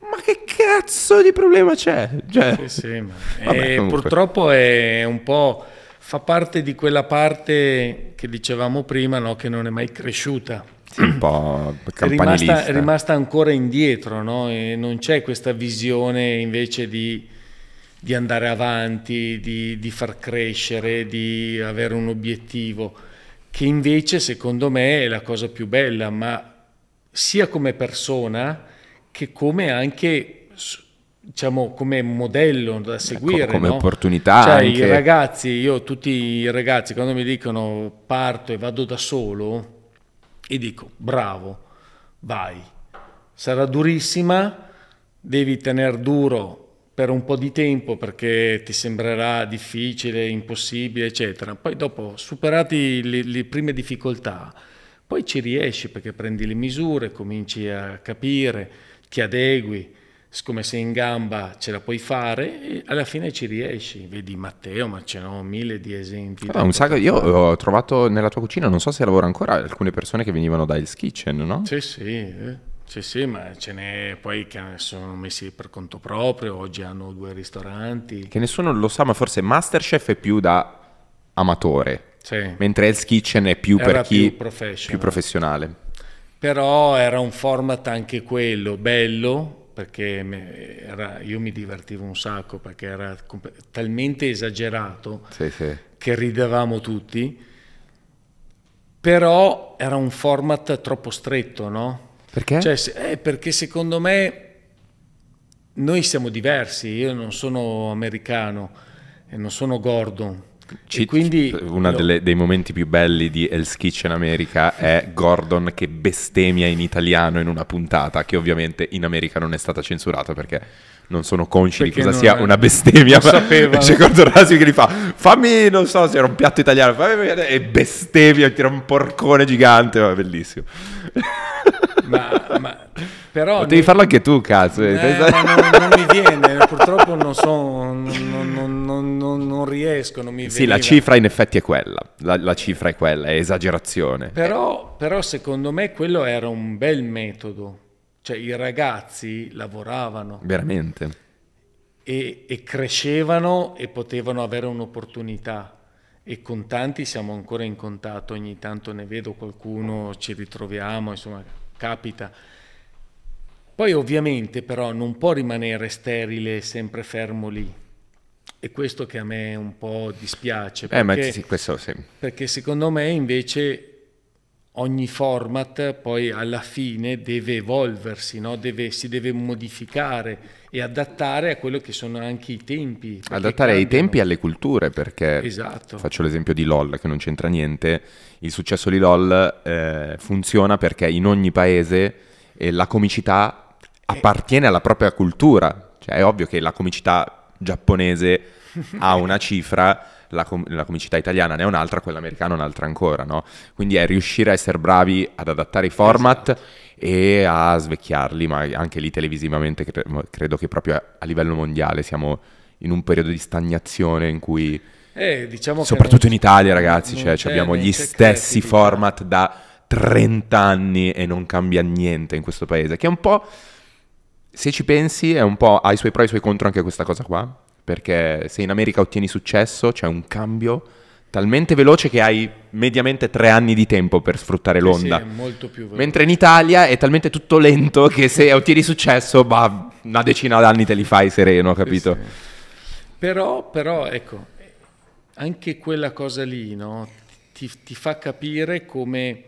ma che cazzo di problema c'è? Cioè... Sì, sì, Vabbè, purtroppo è un po' fa parte di quella parte che dicevamo prima, no? che non è mai cresciuta. Sì, un po' è rimasta, è rimasta ancora indietro, no? non c'è questa visione invece di, di andare avanti, di, di far crescere, di avere un obiettivo che invece secondo me è la cosa più bella, ma sia come persona che come anche diciamo come modello da ecco, seguire come no? opportunità cioè anche. i ragazzi io tutti i ragazzi quando mi dicono parto e vado da solo e dico bravo vai sarà durissima devi tenere duro per un po' di tempo perché ti sembrerà difficile, impossibile, eccetera. Poi dopo, superati le, le prime difficoltà, poi ci riesci perché prendi le misure, cominci a capire, ti adegui, come sei in gamba ce la puoi fare e alla fine ci riesci. Vedi Matteo, ma ce n'ho mille di esempi. Ah, sacco, io eh, ho trovato nella tua cucina, non so se lavora ancora, alcune persone che venivano da Hell's Kitchen, no? Sì, sì. Eh. Sì, sì, ma ce n'è poi che sono messi per conto proprio, oggi hanno due ristoranti. Che nessuno lo sa, ma forse Masterchef è più da amatore, sì. mentre Hell's Kitchen è più Era per chi più professional. più professionale. Però era un format anche quello, bello, perché era, io mi divertivo un sacco, perché era talmente esagerato sì, sì. che ridevamo tutti, però era un format troppo stretto, no? Perché? Cioè, eh, perché secondo me noi siamo diversi, io non sono americano e non sono Gordon. C- quindi, uno no. dei momenti più belli di Hell's Kitchen America è Gordon che bestemmia in italiano in una puntata che ovviamente in America non è stata censurata perché non sono consci perché di cosa sia è... una bestemmia. Lo sapevo C'è Gordon Ramsay che gli fa, fammi, non so se era un piatto italiano, fammi, e bestemmia, tira un porcone gigante, ma bellissimo. ma, ma, però Potevi ne... farlo anche tu, cazzo. Eh, pensa... Eh, non, non, mi viene, purtroppo non so, non, non, non riesco, non mi Sì, la cifra in effetti è quella, la, la cifra è quella, è esagerazione. Però, però secondo me quello era un bel metodo, cioè i ragazzi lavoravano. Veramente. e, e crescevano e potevano avere un'opportunità e con tanti siamo ancora in contatto, ogni tanto ne vedo qualcuno, ci ritroviamo, insomma capita. Poi ovviamente però non può rimanere sterile sempre fermo lì. E questo che a me un po' dispiace. Eh, perché, eh, sì, questo, sì. perché secondo me invece ogni format poi alla fine deve evolversi, no? deve, si deve modificare e adattare a quello che sono anche i tempi. Adattare ai tempi e alle culture, perché esatto. faccio l'esempio di LOL che non c'entra niente, il successo di LOL eh, funziona perché in ogni paese eh, la comicità appartiene alla propria cultura, cioè è ovvio che la comicità giapponese ha una cifra la, com- la, comicità italiana ne è un'altra, quella americana un'altra ancora, no? Quindi è riuscire a essere bravi ad adattare i format esatto e a svecchiarli, ma anche lì televisivamente credo che proprio a, livello mondiale siamo in un periodo di stagnazione in cui... Eh, diciamo soprattutto non... in Italia ragazzi, cioè, cioè abbiamo gli stessi creatività. format da 30 anni e non cambia niente in questo paese, che è un po', se ci pensi, è un po' ha i suoi pro e i suoi contro anche questa cosa qua, perché se in America ottieni successo c'è un cambio talmente veloce che hai mediamente tre anni di tempo per sfruttare l'onda. Sì, Mentre in Italia è talmente tutto lento che se ottieni successo, bah, una decina d'anni te li fai sereno, capito? Sì, sì. Però, però, ecco, anche quella cosa lì, no? ti, ti fa capire come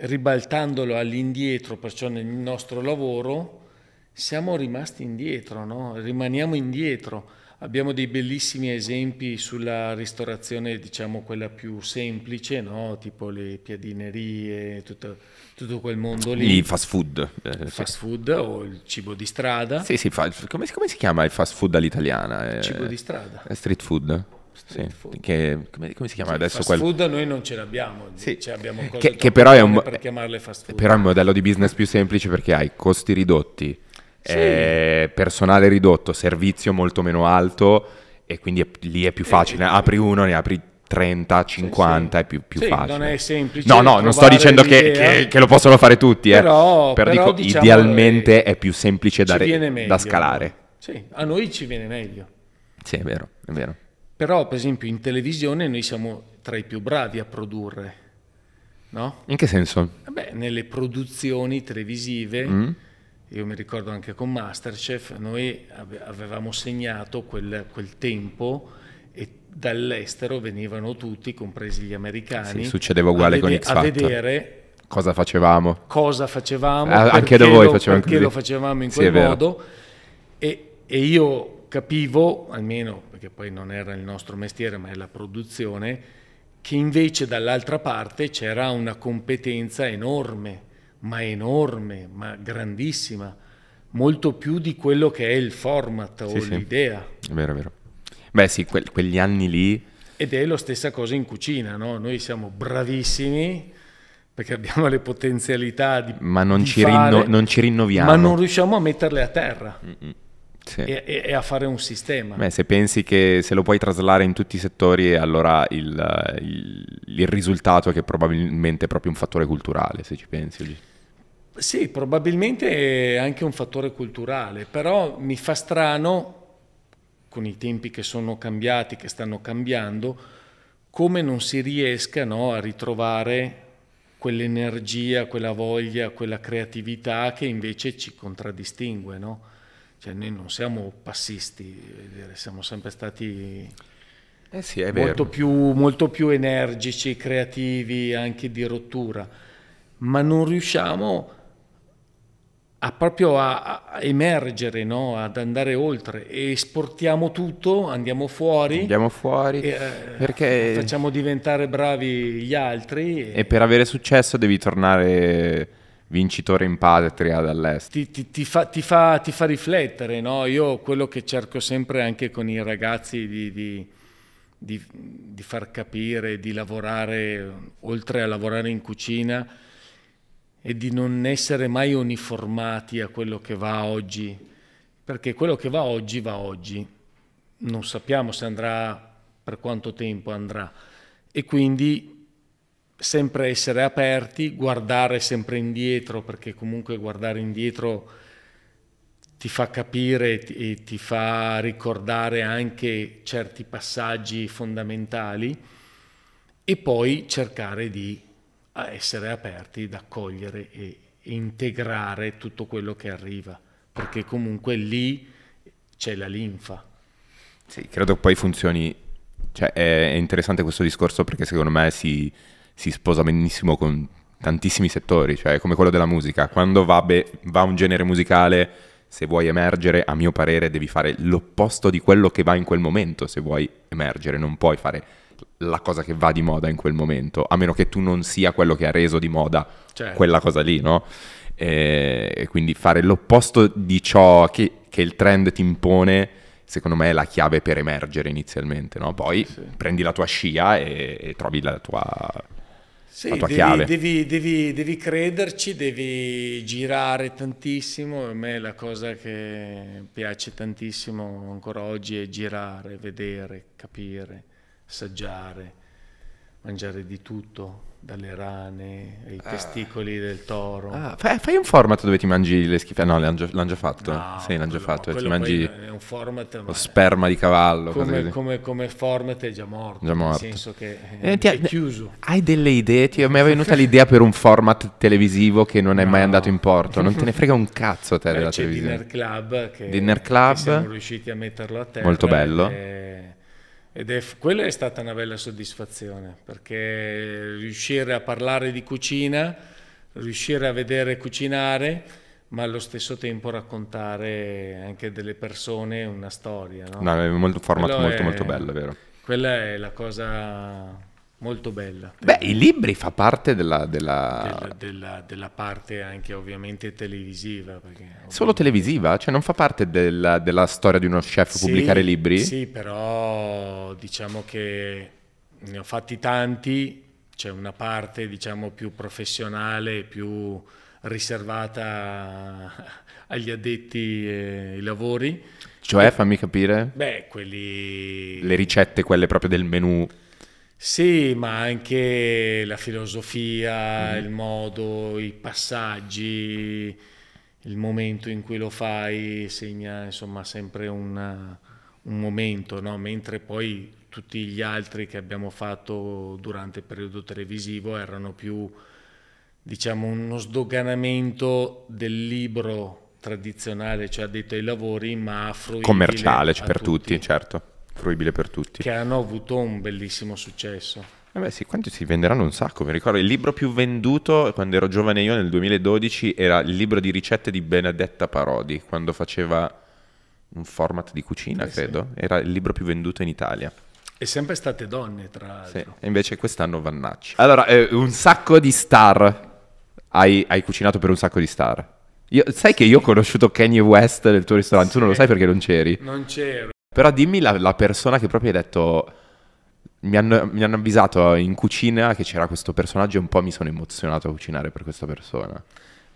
ribaltandolo all'indietro, perciò nel nostro lavoro, siamo rimasti indietro, no? Rimaniamo indietro Abbiamo dei bellissimi esempi sulla ristorazione, diciamo quella più semplice, no? tipo le piadinerie, tutto, tutto, quel mondo lì. I fast food. Eh, fast food o il cibo di strada. Sì, sì, fa, come, come, si chiama il fast food all'italiana? Eh, cibo di strada. Eh, street food. Sì, che, come, come, si chiama sì, cioè, adesso? Fast quel... food noi non ce l'abbiamo, sì. cioè abbiamo che, che però, è un, però è un modello di business più semplice perché hai costi ridotti, sì. eh, personale ridotto, servizio molto meno alto e quindi è, lì è più eh, facile, eh, apri uno, ne apri 30, 50 sì, sì. è più, più sì, facile. Non è semplice. No, no, non sto dicendo che, che, che, lo possono fare tutti, eh. però, eh. però, però dico, diciamo idealmente è più semplice da, da, scalare. Sì, a noi ci viene meglio. Sì, è vero, è vero. Però, per esempio, in televisione noi siamo tra i più bravi a produrre, no? In che senso? Beh, nelle produzioni televisive. Mm io mi ricordo anche con Masterchef, noi avevamo segnato quel, quel tempo e dall'estero venivano tutti, compresi gli americani. Sì, succedeva uguale con X Factor. A vedere cosa facevamo. Cosa facevamo. Eh, anche da voi facevamo così. lo facevamo in quel modo. E, e io capivo, almeno perché poi non era il nostro mestiere, ma è la produzione, che invece dall'altra parte c'era una competenza enorme ma enorme, ma grandissima, molto più di quello che è il format o sì, l'idea. Sì. È vero, è vero. Beh sì, que- quegli anni lì... Ed è la stessa cosa in cucina, no? Noi siamo bravissimi perché abbiamo le potenzialità di... Ma non, di ci, fare, rinno- non ci, rinnoviamo. Ma non riusciamo a metterle a terra. Mm-mm. Sì. E, e, a fare un sistema. Beh, se pensi che se lo puoi traslare in tutti i settori, allora il, il, il risultato è che probabilmente è proprio un fattore culturale, se ci pensi. Sì, probabilmente è anche un fattore culturale, però mi fa strano, con i tempi che sono cambiati, che stanno cambiando, come non si riesca no, a ritrovare quell'energia, quella voglia, quella creatività che invece ci contraddistingue. No? Cioè noi non siamo passisti, siamo sempre stati eh sì, molto, più, molto più energici, creativi, anche di rottura, ma non riusciamo a proprio a, a emergere, no? ad andare oltre e esportiamo tutto, andiamo fuori. Andiamo fuori e, eh, perché... Facciamo diventare bravi gli altri. E... e... per avere successo devi tornare vincitore in patria dall'est. Ti, ti, ti, fa, ti fa, fa, riflettere, no? Io quello che cerco sempre anche con i ragazzi di, di di, di, far capire, di lavorare, oltre a lavorare in cucina, e di non essere mai uniformati a quello che va oggi, perché quello che va oggi va oggi, non sappiamo se andrà, per quanto tempo andrà, e quindi sempre essere aperti, guardare sempre indietro, perché comunque guardare indietro ti fa capire e ti fa ricordare anche certi passaggi fondamentali e poi cercare di a essere aperti ad accogliere e integrare tutto quello che arriva, perché comunque lì c'è la linfa. Sì, credo poi funzioni, cioè è, interessante questo discorso perché secondo me si, si sposa benissimo con tantissimi settori, cioè come quello della musica, quando va, be- va un genere musicale se vuoi emergere, a mio parere, devi fare l'opposto di quello che va in quel momento se vuoi emergere, non puoi fare la cosa che va di moda in quel momento, a meno che tu non sia quello che ha reso di moda certo. quella cosa lì, no? E quindi fare l'opposto di ciò che, che, il trend ti impone, secondo me è la chiave per emergere inizialmente, no? Poi sì. prendi la tua scia e, e trovi la tua... Sì, devi, devi, devi, devi, crederci, devi girare tantissimo. A me la cosa che piace tantissimo ancora oggi è girare, vedere, capire assaggiare, mangiare di tutto, dalle rane ai ah. testicoli del toro. Ah, fai, un format dove ti mangi le schifezze? No, l'hanno già, l'han già, fatto. No, sì, l'hanno già fatto. ti mangi è un format, lo sperma di cavallo. Come, come, come, format è già morto. Già morto. Nel senso che è, eh, ti, è chiuso. Hai delle idee? Ti, mi è venuta l'idea per un format televisivo che non è no. mai andato in porto. Non te ne frega un cazzo te Beh, della c'è televisione. Dinner Club. Che, Dinner Club. Che siamo riusciti a metterlo a terra. Molto bello. E ed è, quella è stata una bella soddisfazione, perché riuscire a parlare di cucina, riuscire a vedere cucinare, ma allo stesso tempo raccontare anche delle persone una storia. No? No, è un format molto, è, molto bello, è vero? Quella è la cosa Molto bella. Beh, i libri fa parte della della... della... della... della parte anche ovviamente televisiva. Perché, ovviamente... Solo televisiva? Cioè non fa parte della, della storia di uno chef sì, pubblicare libri? Sì, però diciamo che ne ho fatti tanti, c'è una parte diciamo più professionale, più riservata agli addetti ai lavori. Cioè, fammi capire? Beh, quelli... Le ricette, quelle proprio del menù sì, ma anche la filosofia, mm. il modo, i passaggi, il momento in cui lo fai segna insomma sempre una, un momento, no? mentre poi tutti gli altri che abbiamo fatto durante il periodo televisivo erano più diciamo uno sdoganamento del libro tradizionale, cioè addetto ai lavori, ma commerciale per tutti, tutti certo fruibile per tutti. Che hanno avuto un bellissimo successo. Eh beh sì, quanti si venderanno un sacco, mi ricordo il libro più venduto quando ero giovane io nel 2012 era il libro di ricette di Benedetta Parodi, quando faceva un format di cucina, eh credo, sì. era il libro più venduto in Italia. E sempre state donne, tra l'altro. Sì, e invece quest'anno Vannacci. Allora, eh, un sacco di star. Hai, hai, cucinato per un sacco di star. Io, sai sì. che io ho conosciuto Kanye West nel tuo ristorante, tu non lo sai perché non c'eri. Non c'ero. Però dimmi la, la persona che proprio hai detto... Mi hanno, mi hanno, avvisato in cucina che c'era questo personaggio e un po' mi sono emozionato a cucinare per questa persona.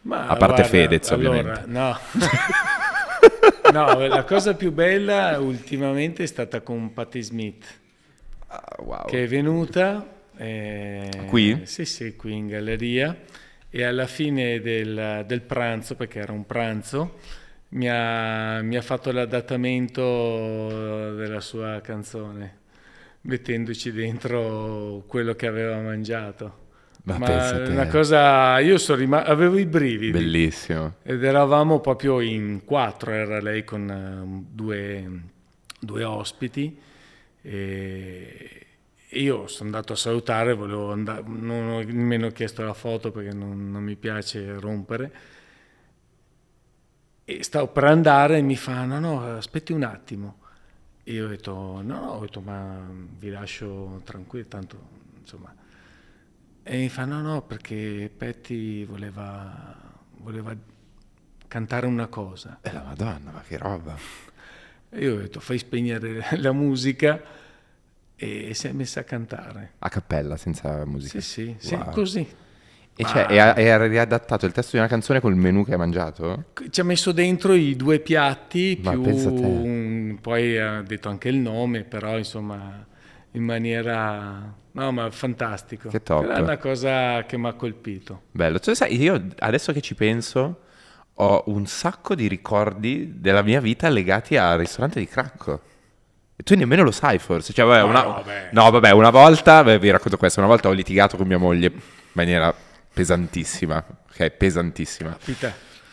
Ma, a parte guarda, Fedez, allora, ovviamente. No. no. la cosa più bella ultimamente è stata con Patti Smith, uh, wow. che è venuta eh, qui? Sì, sì, qui in galleria e alla fine del, del pranzo, perché era un pranzo, mi ha, mi ha fatto l'adattamento della sua canzone, mettendoci dentro quello che aveva mangiato. Ma, Ma una cosa, io sono rimasto, avevo i brividi. Bellissimo. Ed eravamo proprio in quattro, era lei con ehm, due, due ospiti. E io sono andato a salutare, volevo andare, non ho nemmeno chiesto la foto perché non, non mi piace rompere e stavo per andare e mi fa, no, no, aspetti un attimo. E io ho detto, no, no, ho detto, ma vi lascio tranquillo tanto, insomma. E mi fa, no, no, perché Petty voleva, voleva cantare una cosa. E la madonna, ma che roba! E io ho detto, fai spegnere la musica e si è messa a cantare. A cappella, senza musica? Sì, sì, wow. sì così. E, cioè, ah. e, ha, riadattato il testo di una canzone col menù che hai mangiato? Ci ha messo dentro i due piatti, Ma più un, poi ha detto anche il nome, però insomma in maniera No, ma fantastico. Che top. È una cosa che mi ha colpito. Bello. Cioè, sai, io adesso che ci penso ho un sacco di ricordi della mia vita legati al ristorante di Cracco. E tu nemmeno lo sai forse. Cioè, vabbè, no, una... vabbè. no, vabbè, una volta, beh, vi racconto questo, una volta ho litigato con mia moglie in maniera pesantissima, ok, pesantissima.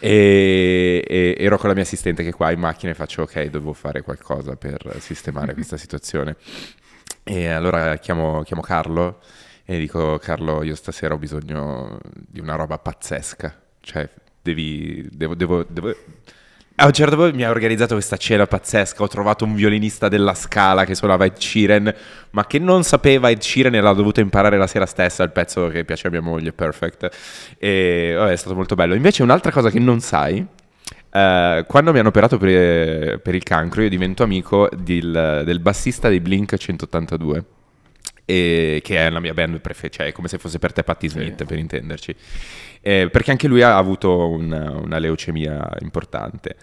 E, e, ero con la mia assistente che qua in macchina e faccio ok, devo fare qualcosa per sistemare questa situazione. E allora chiamo, chiamo Carlo e dico Carlo io stasera ho bisogno di una roba pazzesca, cioè devi, devo, devo, devo a un certo punto mi ha organizzato questa cena pazzesca. Ho trovato un violinista della Scala che suonava Ed Sheeran, ma che non sapeva Ed Sheeran e l'ha dovuto imparare la sera stessa. Il pezzo che piace a mia moglie, Perfect. E vabbè, è stato molto bello. Invece, un'altra cosa che non sai. Eh, quando mi hanno operato per, per, il cancro, io divento amico di, del bassista dei Blink 182 che è la mia band preferita, cioè è come se fosse per te Patti Smith, sì. per intenderci eh, perché anche lui ha avuto una, una leucemia importante.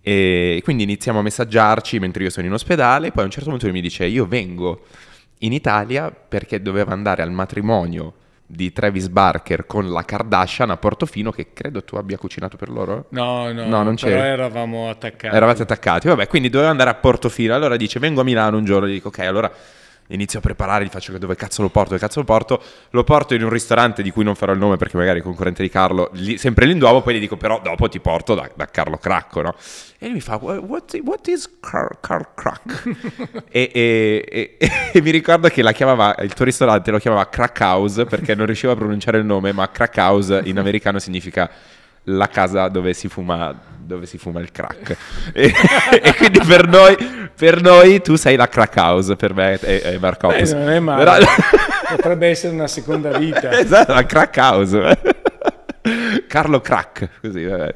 E quindi iniziamo a messaggiarci mentre io sono in ospedale, poi a un certo punto lui mi dice io vengo in Italia perché dovevo andare al matrimonio di Travis Barker con la Kardashian a Portofino che credo tu abbia cucinato per loro. No, no, no non c'era. però eravamo attaccati. Eravate attaccati, vabbè, quindi dovevo andare a Portofino. Allora dice vengo a Milano un giorno gli dico ok, allora inizio a preparare, gli faccio dove cazzo lo porto, dove cazzo lo porto, lo porto in un ristorante di cui non farò il nome perché magari è concorrente di Carlo, lì, sempre lì in Duomo, poi gli dico però dopo ti porto da, da Carlo Cracco, no? E lui mi fa, what, what is Carl Car Crack? e, e, e, e, mi ricordo che la chiamava, il tuo ristorante lo chiamava Crack House perché non riuscivo a pronunciare il nome, ma Crack House in americano significa la casa dove si fuma dove si fuma il crack. e, e quindi per noi, per noi, tu sei la crack house, per me è, è Mark Hoppus. Eh, non è male. Però... Potrebbe essere una seconda vita. esatto, la crack house. Carlo Crack, così, vabbè.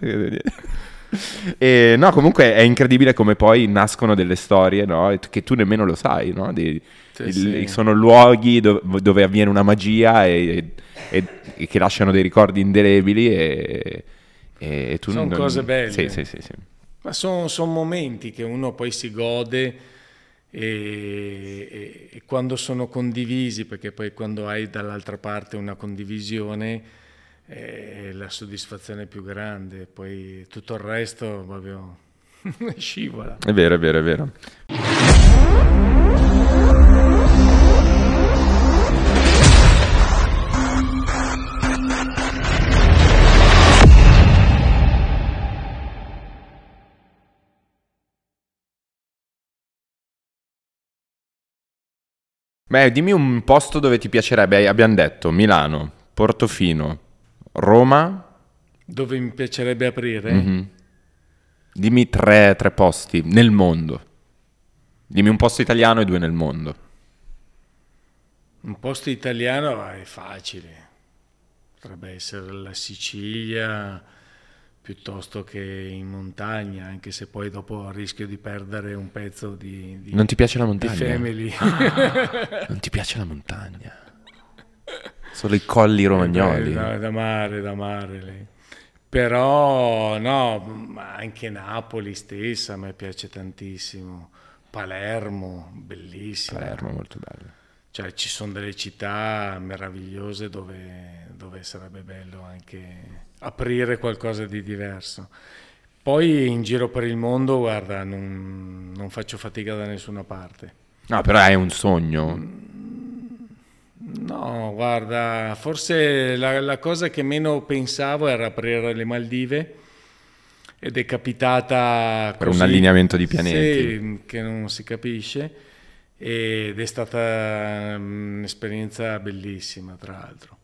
E, no, comunque è incredibile come poi nascono delle storie no? che tu nemmeno lo sai. No? Di, sì, il, sì. Sono luoghi do, dove avviene una magia e, e, e che lasciano dei ricordi indelebili. E, e, e sono non... cose belle. Sì, sì, sì, Ma sono son momenti che uno poi si gode e, e, e, quando sono condivisi, perché poi quando hai dall'altra parte una condivisione è la soddisfazione più grande, poi tutto il resto proprio scivola. È vero, è vero, è vero. Beh, dimmi un posto dove ti piacerebbe. Abbiamo detto Milano, Portofino, Roma. Dove mi piacerebbe aprire? Mm-hmm. Dimmi tre, tre posti nel mondo. Dimmi un posto italiano e due nel mondo. Un posto italiano è facile. Potrebbe essere la Sicilia, piuttosto che in montagna, anche se poi dopo rischio di perdere un pezzo di... di non ti piace la montagna? Ah, non ti piace la montagna? Solo i colli romagnoli. Eh, da, da, mare, da mare. Lì. Però no, anche Napoli stessa a me piace tantissimo. Palermo, bellissimo. Palermo, molto bello cioè, ci sono delle città meravigliose dove, dove sarebbe bello anche aprire qualcosa di diverso. Poi in giro per il mondo, guarda, non, non, faccio fatica da nessuna parte. No, però è un sogno. No, guarda, forse la, la cosa che meno pensavo era aprire le Maldive ed è capitata... Per così, un allineamento di pianeti. Sì, che non si capisce ed è stata mm, un'esperienza bellissima tra l'altro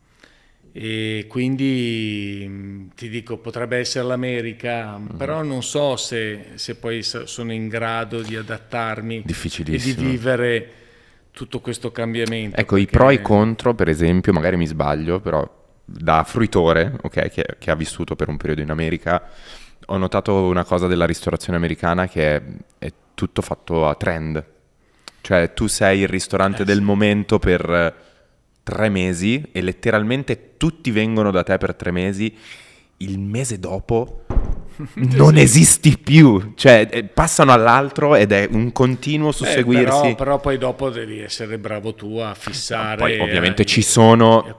e quindi mm, ti dico potrebbe essere l'America mm, però non so se, se, poi sono in grado di adattarmi e di vivere tutto questo cambiamento ecco perché... i pro e i contro per esempio magari mi sbaglio però da fruitore okay, che, che ha vissuto per un periodo in America ho notato una cosa della ristorazione americana che è, è tutto fatto a trend cioè tu sei il ristorante eh, del sì. momento per eh, tre mesi e letteralmente tutti vengono da te per tre mesi. Il mese dopo non esisti più, cioè eh, passano all'altro ed è un continuo eh, susseguirsi. Eh, però, però, poi dopo devi essere bravo tu a fissare. Poi ovviamente a, ci sono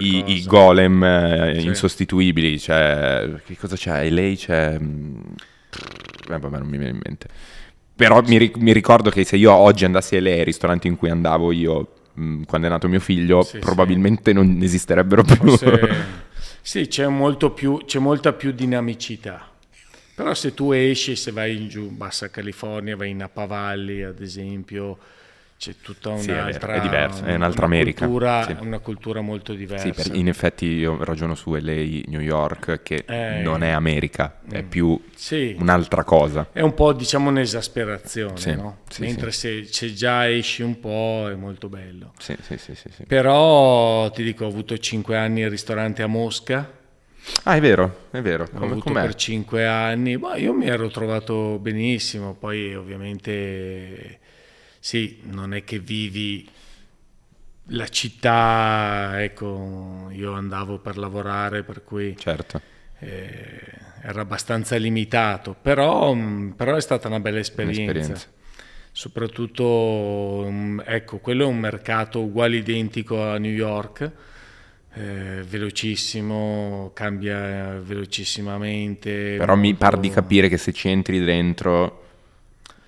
i, i, golem eh, sì. insostituibili, cioè che cosa c'è? E lei c'è... Mm, eh, vabbè non mi viene in mente. Però mi, ri- mi, ricordo che se io oggi andassi a ai ristoranti in cui andavo io mh, mm, quando è nato mio figlio, sì, probabilmente sì. non esisterebbero più. Forse, sì, c'è, più, c'è molta più dinamicità. Però se tu esci, se vai in giù, Bassa California, vai in Napa Valley ad esempio, c'è tutta un'altra, sì, è diverso, è un'altra una America. Cultura, sì. Una cultura molto diversa. Sì, per, in effetti io ragiono su LA, New York, che eh, non è America, è più sì. un'altra cosa. È un po' diciamo un'esasperazione, no? Mentre se, se, già esci un po' è molto bello. Sì, sì, sì, Però ti dico, ho avuto 5 anni al ristorante a Mosca. Ah, è vero, è vero. Ho avuto com'è? per 5 anni, ma io mi ero trovato benissimo, poi ovviamente sì, non è che vivi la città, ecco, io andavo per lavorare, per cui certo. eh, era abbastanza limitato, però, mm, però, è stata una bella esperienza. Un'esperienza. Soprattutto, mm, ecco, quello è un mercato uguale identico a New York, eh, velocissimo, cambia eh, velocissimamente. Però molto... mi par di capire che se ci entri dentro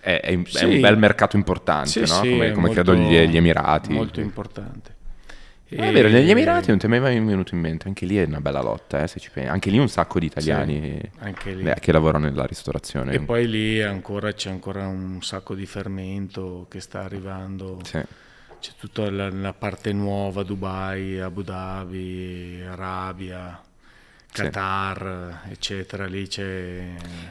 è, è, sì. è un bel mercato importante, sì, no? come, come molto, credo gli, gli, Emirati. Molto importante. E... È vero, negli Emirati non ti è mai venuto in mente, anche lì è una bella lotta, eh, se ci pensi. anche lì un sacco di italiani beh, che lavorano nella ristorazione. E poi lì ancora, c'è ancora un sacco di fermento che sta arrivando. Sì c'è tutta la, la, parte nuova, Dubai, Abu Dhabi, Arabia, Qatar, sì. eccetera, lì c'è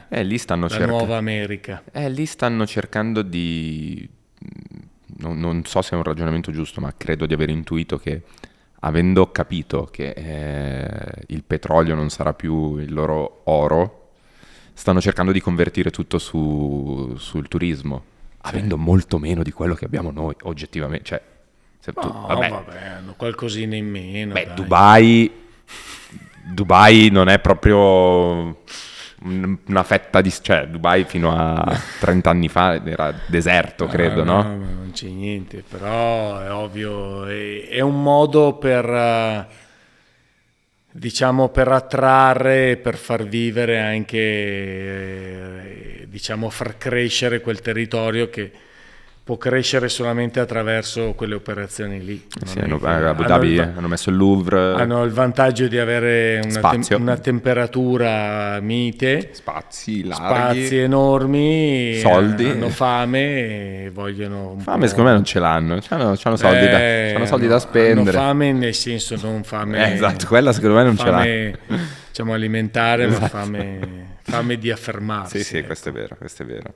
eh, lì la cerca... nuova America. Eh, lì stanno cercando di... Non, non, so se è un ragionamento giusto, ma credo di aver intuito che avendo capito che eh, il petrolio non sarà più il loro oro, stanno cercando di convertire tutto su, sul turismo, sì. avendo molto meno di quello che abbiamo noi, oggettivamente. Cioè, se tu, no, vabbè. vabbè, hanno qualcosina in meno. Beh, dai. Dubai Dubai non è proprio una fetta di... cioè Dubai fino a 30 anni fa era deserto, credo, ah, no? no? Non c'è niente, però è ovvio, è, è un modo per, eh, diciamo, per attrarre, per far vivere anche, eh, diciamo, far crescere quel territorio che può crescere solamente attraverso quelle operazioni lì. Sì, hanno, Abu Dhabi hanno, hanno, messo il Louvre. Hanno il vantaggio di avere una, te, una temperatura mite, spazi larghi, spazi enormi, soldi. Hanno fame e vogliono... Fame po'... secondo me non ce l'hanno, hanno soldi, eh, soldi, da, spendere. Hanno fame nel senso non fame... Eh, esatto, quella secondo me non fame, ce l'ha. Diciamo alimentare, esatto. ma fame, fame di affermarsi. Sì, sì, ecco. questo è vero, questo è vero.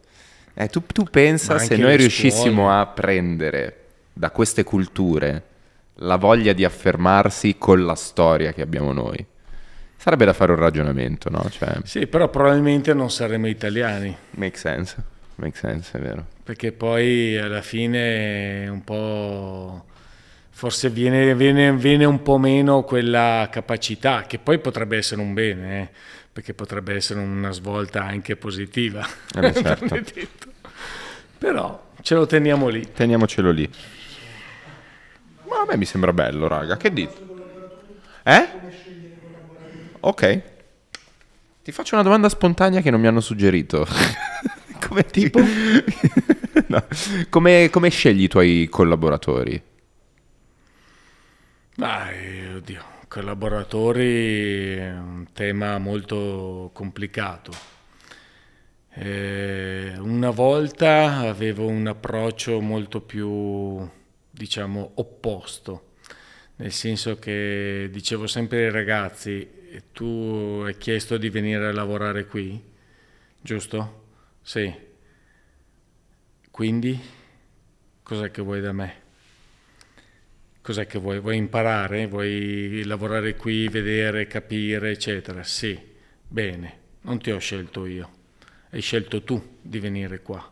Eh, tu, tu pensa se noi riuscissimo scuole. a prendere da queste culture la voglia di affermarsi con la storia che abbiamo noi. Sarebbe da fare un ragionamento, no? Cioè... Sì, però probabilmente non saremmo italiani. Make sense, make sense, è vero. Perché poi alla fine un po'... Forse viene, viene, viene un po' meno quella capacità, che poi potrebbe essere un bene, eh? perché potrebbe essere una svolta anche positiva. Eh beh, certo. Però ce lo teniamo lì. Teniamocelo lì. Ma a me mi sembra bello, raga. Che dite? Eh? Ok. Ti faccio una domanda spontanea che non mi hanno suggerito. come Tipo? no. come, come, scegli i tuoi collaboratori? Dai, oddio. Collaboratori è un tema molto complicato. Eh, una volta avevo un approccio molto più, diciamo, opposto, nel senso che dicevo sempre ai ragazzi, tu hai chiesto di venire a lavorare qui, giusto? Sì. Quindi, cos'è che vuoi da me? cos'è che vuoi? Vuoi imparare? Vuoi lavorare qui, vedere, capire, eccetera? Sì, bene, non ti ho scelto io, hai scelto tu di venire qua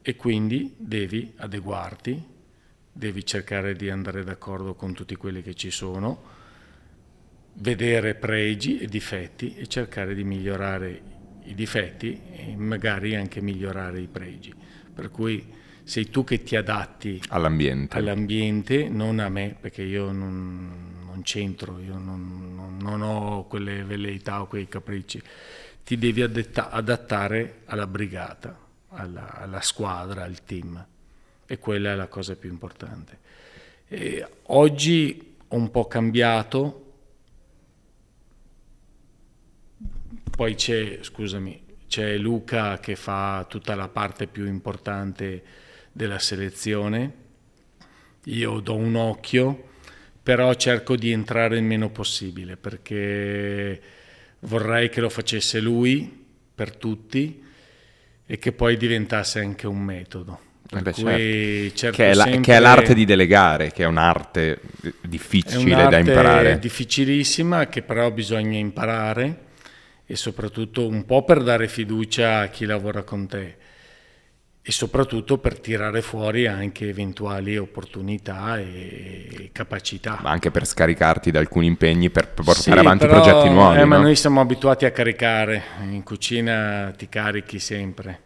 e quindi devi adeguarti, devi cercare di andare d'accordo con tutti quelli che ci sono, vedere pregi e difetti e cercare di migliorare i difetti e magari anche migliorare i pregi. Per cui sei tu che ti adatti all'ambiente, all'ambiente non a me, perché io non, non c'entro, io non, non, ho quelle veleità o quei capricci. Ti devi adetta, adattare alla brigata, alla, alla, squadra, al team. E quella è la cosa più importante. E oggi ho un po' cambiato, poi c'è, scusami, c'è Luca che fa tutta la parte più importante della selezione, io do un occhio, però cerco di entrare il meno possibile perché vorrei che lo facesse lui per tutti e che poi diventasse anche un metodo. Eh beh, certo. Certo che, è la, che, è l'arte di delegare, che è un'arte eh, difficile è un'arte da imparare. È difficilissima che però bisogna imparare e soprattutto un po' per dare fiducia a chi lavora con te e soprattutto per tirare fuori anche eventuali opportunità e capacità. Ma anche per scaricarti da alcuni impegni per portare sì, avanti però, progetti nuovi. Eh, no? Ma noi siamo abituati a caricare, in cucina ti carichi sempre,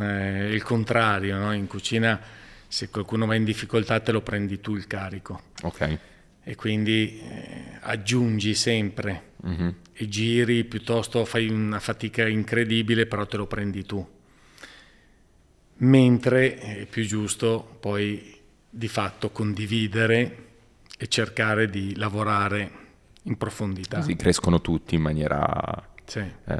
eh, il contrario, no? in cucina se qualcuno va in difficoltà te lo prendi tu il carico. Ok. E quindi eh, aggiungi sempre mm-hmm. e giri piuttosto fai una fatica incredibile però te lo prendi tu mentre è più giusto poi di fatto condividere e cercare di lavorare in profondità. Così crescono tutti in maniera sì. eh,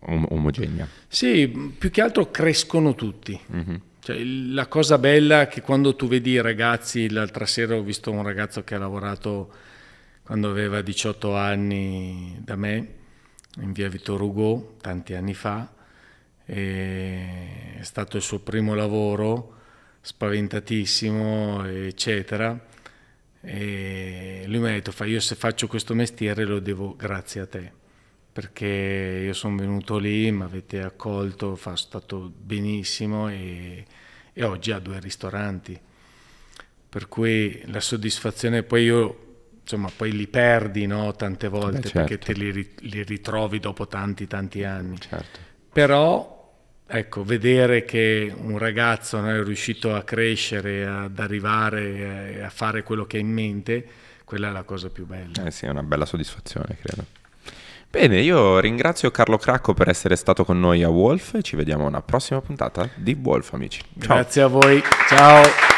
om- omogenea. Sì, più che altro crescono tutti. Mm-hmm. Cioè, la cosa bella è che quando tu vedi i ragazzi, l'altra sera ho visto un ragazzo che ha lavorato quando aveva 18 anni da me, in via Vittor Hugo, tanti anni fa, è stato il suo primo lavoro, spaventatissimo, eccetera. E lui mi ha detto, Fa, io se faccio questo mestiere lo devo grazie a te, perché io sono venuto lì, mi avete accolto, fa stato benissimo e, e oggi ha due ristoranti. Per cui la soddisfazione, poi io insomma, poi li perdi no? tante volte Beh, certo. perché te li, li, ritrovi dopo tanti, tanti anni. Certo. Però Ecco, vedere che un ragazzo no, è riuscito a crescere, ad arrivare eh, a fare quello che ha in mente, quella è la cosa più bella. Eh sì, è una bella soddisfazione, credo. Bene, io ringrazio Carlo Cracco per essere stato con noi a Wolf ci vediamo alla prossima puntata di Wolf, amici. Ciao. Grazie a voi, ciao.